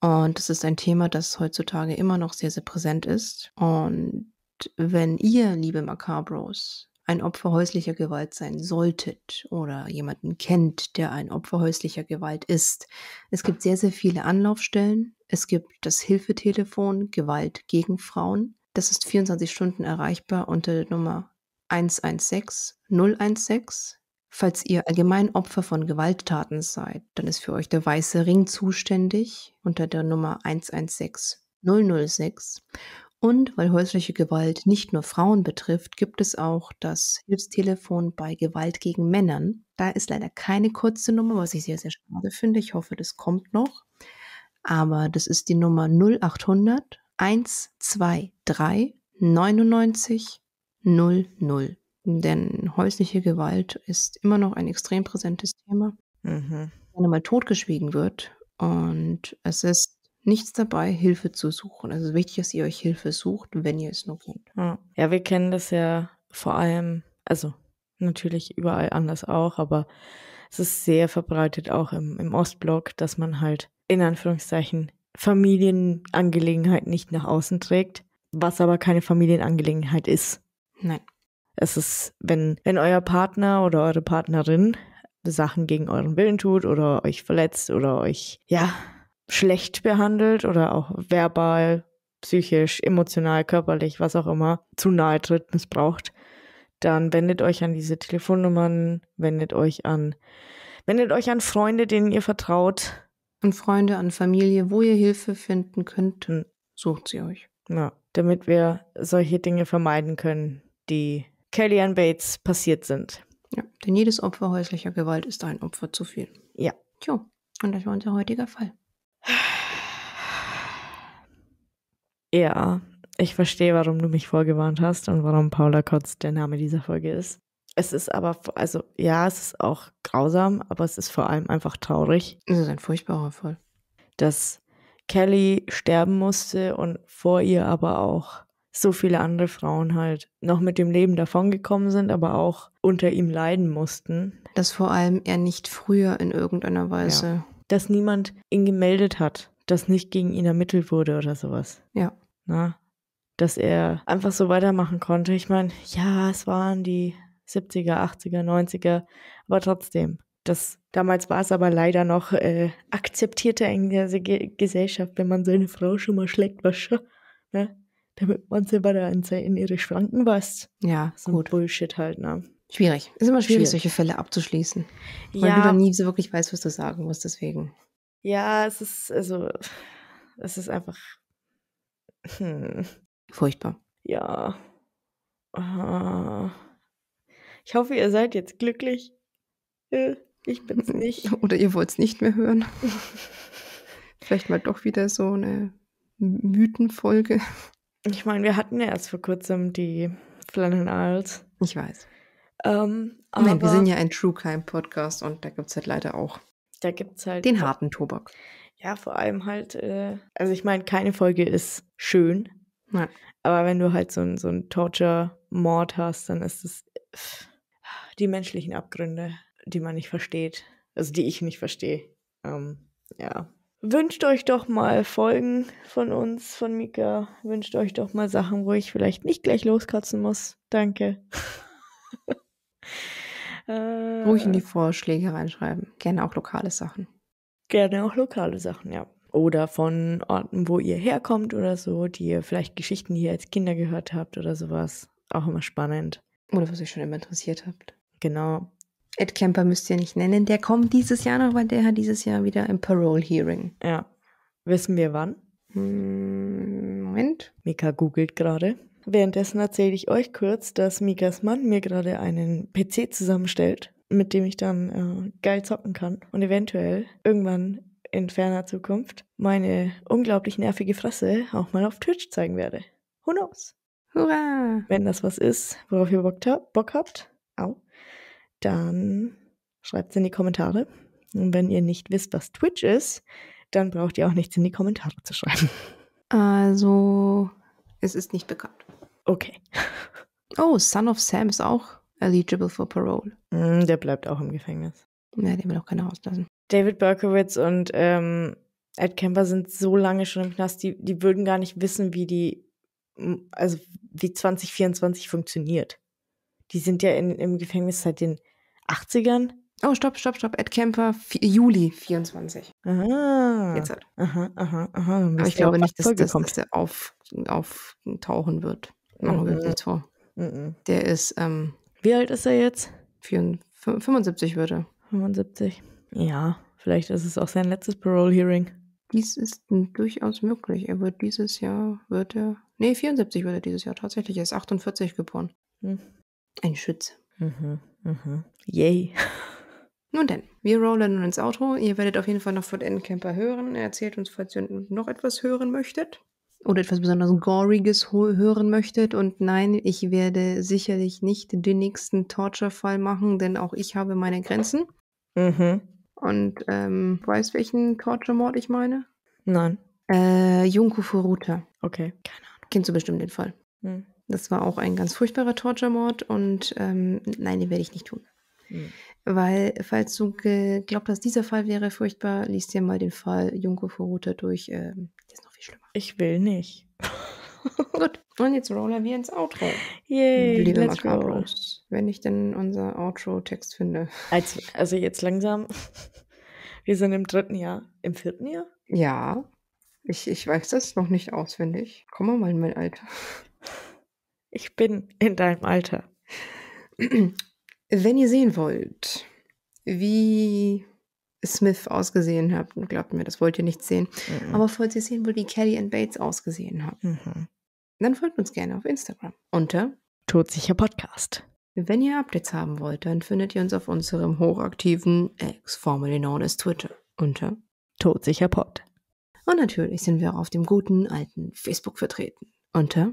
Und das ist ein Thema, das heutzutage immer noch sehr, sehr präsent ist. Und wenn ihr, liebe Macabros, ein Opfer häuslicher Gewalt sein solltet oder jemanden kennt, der ein Opfer häuslicher Gewalt ist, es gibt sehr, sehr viele Anlaufstellen. Es gibt das Hilfetelefon Gewalt gegen Frauen. Das ist 24 Stunden erreichbar unter der Nummer 116 016 Falls ihr allgemein Opfer von Gewalttaten seid, dann ist für euch der Weiße Ring zuständig unter der Nummer 116006. Und weil häusliche Gewalt nicht nur Frauen betrifft, gibt es auch das Hilfstelefon bei Gewalt gegen Männern. Da ist leider keine kurze Nummer, was ich sehr, sehr schade finde. Ich hoffe, das kommt noch. Aber das ist die Nummer 0800 123 99 00. Denn häusliche Gewalt ist immer noch ein extrem präsentes Thema, mhm. wenn einmal totgeschwiegen wird. Und es ist nichts dabei, Hilfe zu suchen. Also es ist wichtig, dass ihr euch Hilfe sucht, wenn ihr es nur könnt. Ja, ja wir kennen das ja vor allem, also natürlich überall anders auch, aber es ist sehr verbreitet auch im, im Ostblock, dass man halt in Anführungszeichen Familienangelegenheit nicht nach außen trägt, was aber keine Familienangelegenheit ist. Nein. Es ist, wenn, wenn euer Partner oder eure Partnerin Sachen gegen euren Willen tut oder euch verletzt oder euch, ja, schlecht behandelt oder auch verbal, psychisch, emotional, körperlich, was auch immer, zu nahe tritt, missbraucht, dann wendet euch an diese Telefonnummern, wendet euch an, wendet euch an Freunde, denen ihr vertraut. An Freunde, an Familie, wo ihr Hilfe finden könnt, hm. sucht sie euch. Ja, damit wir solche Dinge vermeiden können, die Kellyanne Bates passiert sind. Ja, denn jedes Opfer häuslicher Gewalt ist ein Opfer zu viel. Ja. Tja, und das war unser heutiger Fall. Ja, ich verstehe, warum du mich vorgewarnt hast und warum Paula Kotz der Name dieser Folge ist. Es ist aber, also ja, es ist auch grausam, aber es ist vor allem einfach traurig. Es ist ein furchtbarer Fall. Dass Kelly sterben musste und vor ihr aber auch so viele andere Frauen halt noch mit dem Leben davongekommen sind, aber auch unter ihm leiden mussten. Dass vor allem er nicht früher in irgendeiner Weise. Ja. Dass niemand ihn gemeldet hat, dass nicht gegen ihn ermittelt wurde oder sowas. Ja. Na? Dass er einfach so weitermachen konnte. Ich meine, ja, es waren die 70er, 80er, 90er, aber trotzdem. Das, damals war es aber leider noch äh, akzeptierter in der Gesellschaft, wenn man seine Frau schon mal schlägt, was schon, ne? damit man selber da in ihre Schranken weist. Ja, so gut. Bullshit halt, ne? Schwierig. Ist immer schwierig, schwierig. solche Fälle abzuschließen. Weil ja. du dann nie so wirklich weißt, was du sagen musst, deswegen. Ja, es ist, also, es ist einfach. Hm. Furchtbar. Ja. Uh, ich hoffe, ihr seid jetzt glücklich. Äh, ich bin's nicht. Oder ihr wollt's nicht mehr hören. Vielleicht mal doch wieder so eine Mythenfolge. Ich meine, wir hatten ja erst vor kurzem die Flannen Isles. Ich weiß. Ähm, aber oh Nein, wir sind ja ein True Crime Podcast und da gibt es halt leider auch da gibt's halt den harten Tobak. Ja, vor allem halt, äh, also ich meine, keine Folge ist schön. Nein. Aber wenn du halt so, ein, so einen Torture-Mord hast, dann ist es die menschlichen Abgründe, die man nicht versteht. Also die ich nicht verstehe. Ähm, ja wünscht euch doch mal Folgen von uns, von Mika. Wünscht euch doch mal Sachen, wo ich vielleicht nicht gleich loskratzen muss. Danke. äh, Ruhig in die äh. Vorschläge reinschreiben. Gerne auch lokale Sachen. Gerne auch lokale Sachen, ja. Oder von Orten, wo ihr herkommt oder so, die ihr vielleicht Geschichten, hier als Kinder gehört habt oder sowas. Auch immer spannend. Oder was euch schon immer interessiert habt. Genau. Ed Kemper müsst ihr nicht nennen. Der kommt dieses Jahr noch, weil der hat dieses Jahr wieder ein Parole-Hearing. Ja. Wissen wir wann? Hm, Moment. Mika googelt gerade. Währenddessen erzähle ich euch kurz, dass Mikas Mann mir gerade einen PC zusammenstellt, mit dem ich dann äh, geil zocken kann und eventuell irgendwann in ferner Zukunft meine unglaublich nervige Fresse auch mal auf Twitch zeigen werde. Who knows? Hurra! Wenn das was ist, worauf ihr Bock, Bock habt, au, dann schreibt es in die Kommentare. Und wenn ihr nicht wisst, was Twitch ist, dann braucht ihr auch nichts in die Kommentare zu schreiben. Also, es ist nicht bekannt. Okay. Oh, Son of Sam ist auch eligible for parole. Mm, der bleibt auch im Gefängnis. Ja, den will auch keiner auslassen. David Berkowitz und ähm, Ed Kemper sind so lange schon im Knast, die, die würden gar nicht wissen, wie die, also wie 2024 funktioniert. Die sind ja in, im Gefängnis seit den 80ern? Oh, stopp, stopp, stopp. Ed Kemper, Juli 24. Aha. Jetzt halt. Aha, aha, aha. Aber ich glaube nicht, dass, dass, dass der auf, auftauchen wird. Machen wir jetzt mhm. vor. Mhm. Der ist, ähm, wie alt ist er jetzt? 74, 75 würde. er. 75. Ja, vielleicht ist es auch sein letztes Parole-Hearing. Dies ist durchaus möglich. Er wird dieses Jahr, wird er, nee, 74 wird er dieses Jahr tatsächlich. Er ist 48 geboren. Hm. Ein Schütze. Mhm. Mhm. Yay. Nun denn, wir rollen nun ins Auto. Ihr werdet auf jeden Fall noch von Endcamper hören. Er erzählt uns, falls ihr noch etwas hören möchtet. Oder etwas besonders Goriges hören möchtet. Und nein, ich werde sicherlich nicht den nächsten Torture-Fall machen, denn auch ich habe meine Grenzen. Mhm. Und ähm, weißt welchen Torture-Mord ich meine? Nein. Äh, Junko Furuta. Okay. Keine Ahnung. Kennst du bestimmt den Fall. Mhm. Das war auch ein ganz furchtbarer Torture-Mord und ähm, nein, den werde ich nicht tun. Mhm. Weil, falls du geglaubt hast, dieser Fall wäre furchtbar, liest dir mal den Fall Junko Furuta durch. Ähm, der ist noch viel schlimmer. Ich will nicht. Gut, und jetzt rollen wir ins Outro. Yay, Liebe let's Macabros. Wenn ich denn unser Outro-Text finde. Also, also jetzt langsam. Wir sind im dritten Jahr. Im vierten Jahr? Ja. Ich, ich weiß das noch nicht auswendig. Komm mal in mein Alter. Ich bin in deinem Alter. Wenn ihr sehen wollt, wie Smith ausgesehen hat, glaubt mir, das wollt ihr nicht sehen, mhm. aber falls ihr sehen wollt, wie Kelly und Bates ausgesehen haben, mhm. dann folgt uns gerne auf Instagram unter Todsicher Podcast. Wenn ihr Updates haben wollt, dann findet ihr uns auf unserem hochaktiven Ex, formerly known as Twitter, unter Todsicher Pod. Und natürlich sind wir auch auf dem guten alten Facebook vertreten, unter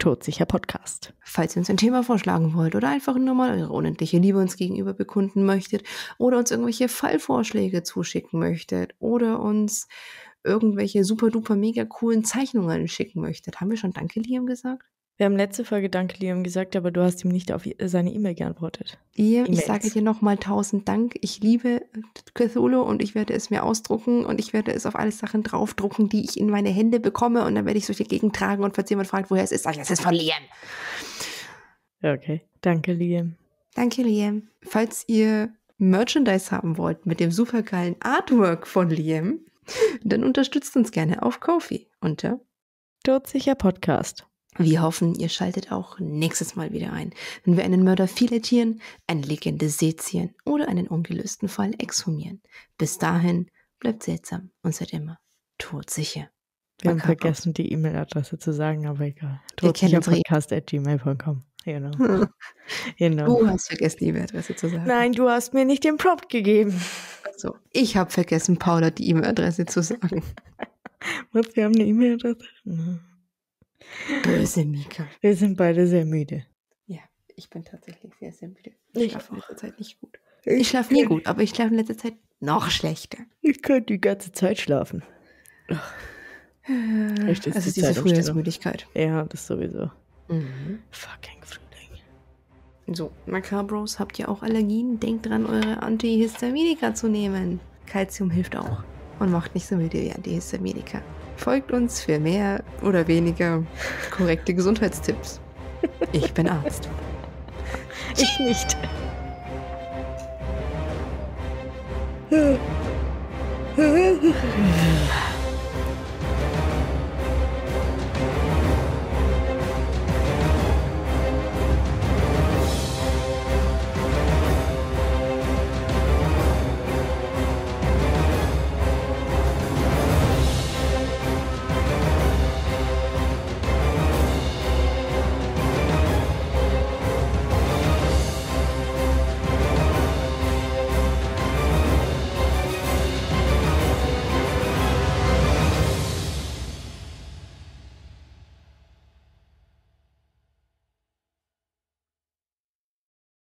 Todsicher Podcast. Falls ihr uns ein Thema vorschlagen wollt oder einfach nur mal eure unendliche Liebe uns gegenüber bekunden möchtet oder uns irgendwelche Fallvorschläge zuschicken möchtet oder uns irgendwelche super duper mega coolen Zeichnungen schicken möchtet. Haben wir schon Danke, Liam, gesagt? Wir haben letzte Folge Danke Liam gesagt, aber du hast ihm nicht auf seine E-Mail geantwortet. Liam, ich sage dir nochmal tausend Dank. Ich liebe äh, Cthulhu und ich werde es mir ausdrucken und ich werde es auf alle Sachen draufdrucken, die ich in meine Hände bekomme und dann werde ich es solche Gegend tragen und falls jemand fragt, woher es ist, sage ich, es ist von Liam. Okay, danke Liam. Danke Liam. Falls ihr Merchandise haben wollt mit dem supergeilen Artwork von Liam, dann unterstützt uns gerne auf Kofi unter Todsicher Podcast. Wir hoffen, ihr schaltet auch nächstes Mal wieder ein, wenn wir einen Mörder filetieren, eine Legende sezieren oder einen ungelösten Fall exhumieren. Bis dahin, bleibt seltsam und seid immer todsicher. Wir haben vergessen, die E-Mail-Adresse zu sagen, aber egal. Todsicherpodcast.gmail.com. Genau. Hm. genau. Du hast vergessen, die E-Mail-Adresse zu sagen. Nein, du hast mir nicht den Prompt gegeben. So, ich habe vergessen, Paula die E-Mail-Adresse zu sagen. Was, wir haben eine E-Mail-Adresse? Böse Mika. Wir sind beide sehr müde. Ja, ich bin tatsächlich sehr, sehr müde. Ich, ich schlafe in letzter Zeit nicht gut. Ich schlafe nie gut, aber ich schlafe in letzter Zeit noch schlechter. Ich könnte die ganze Zeit schlafen. Ach. Äh, Echt, ist also die diese Frühlingsmüdigkeit. Ja, das sowieso. Mhm. Fucking Frühling. So, Macabros, habt ihr auch Allergien? Denkt dran, eure Antihistaminika zu nehmen. Calcium hilft auch und macht nicht so müde wie Antihistaminika. Folgt uns für mehr oder weniger korrekte Gesundheitstipps. Ich bin Arzt. Ich nicht.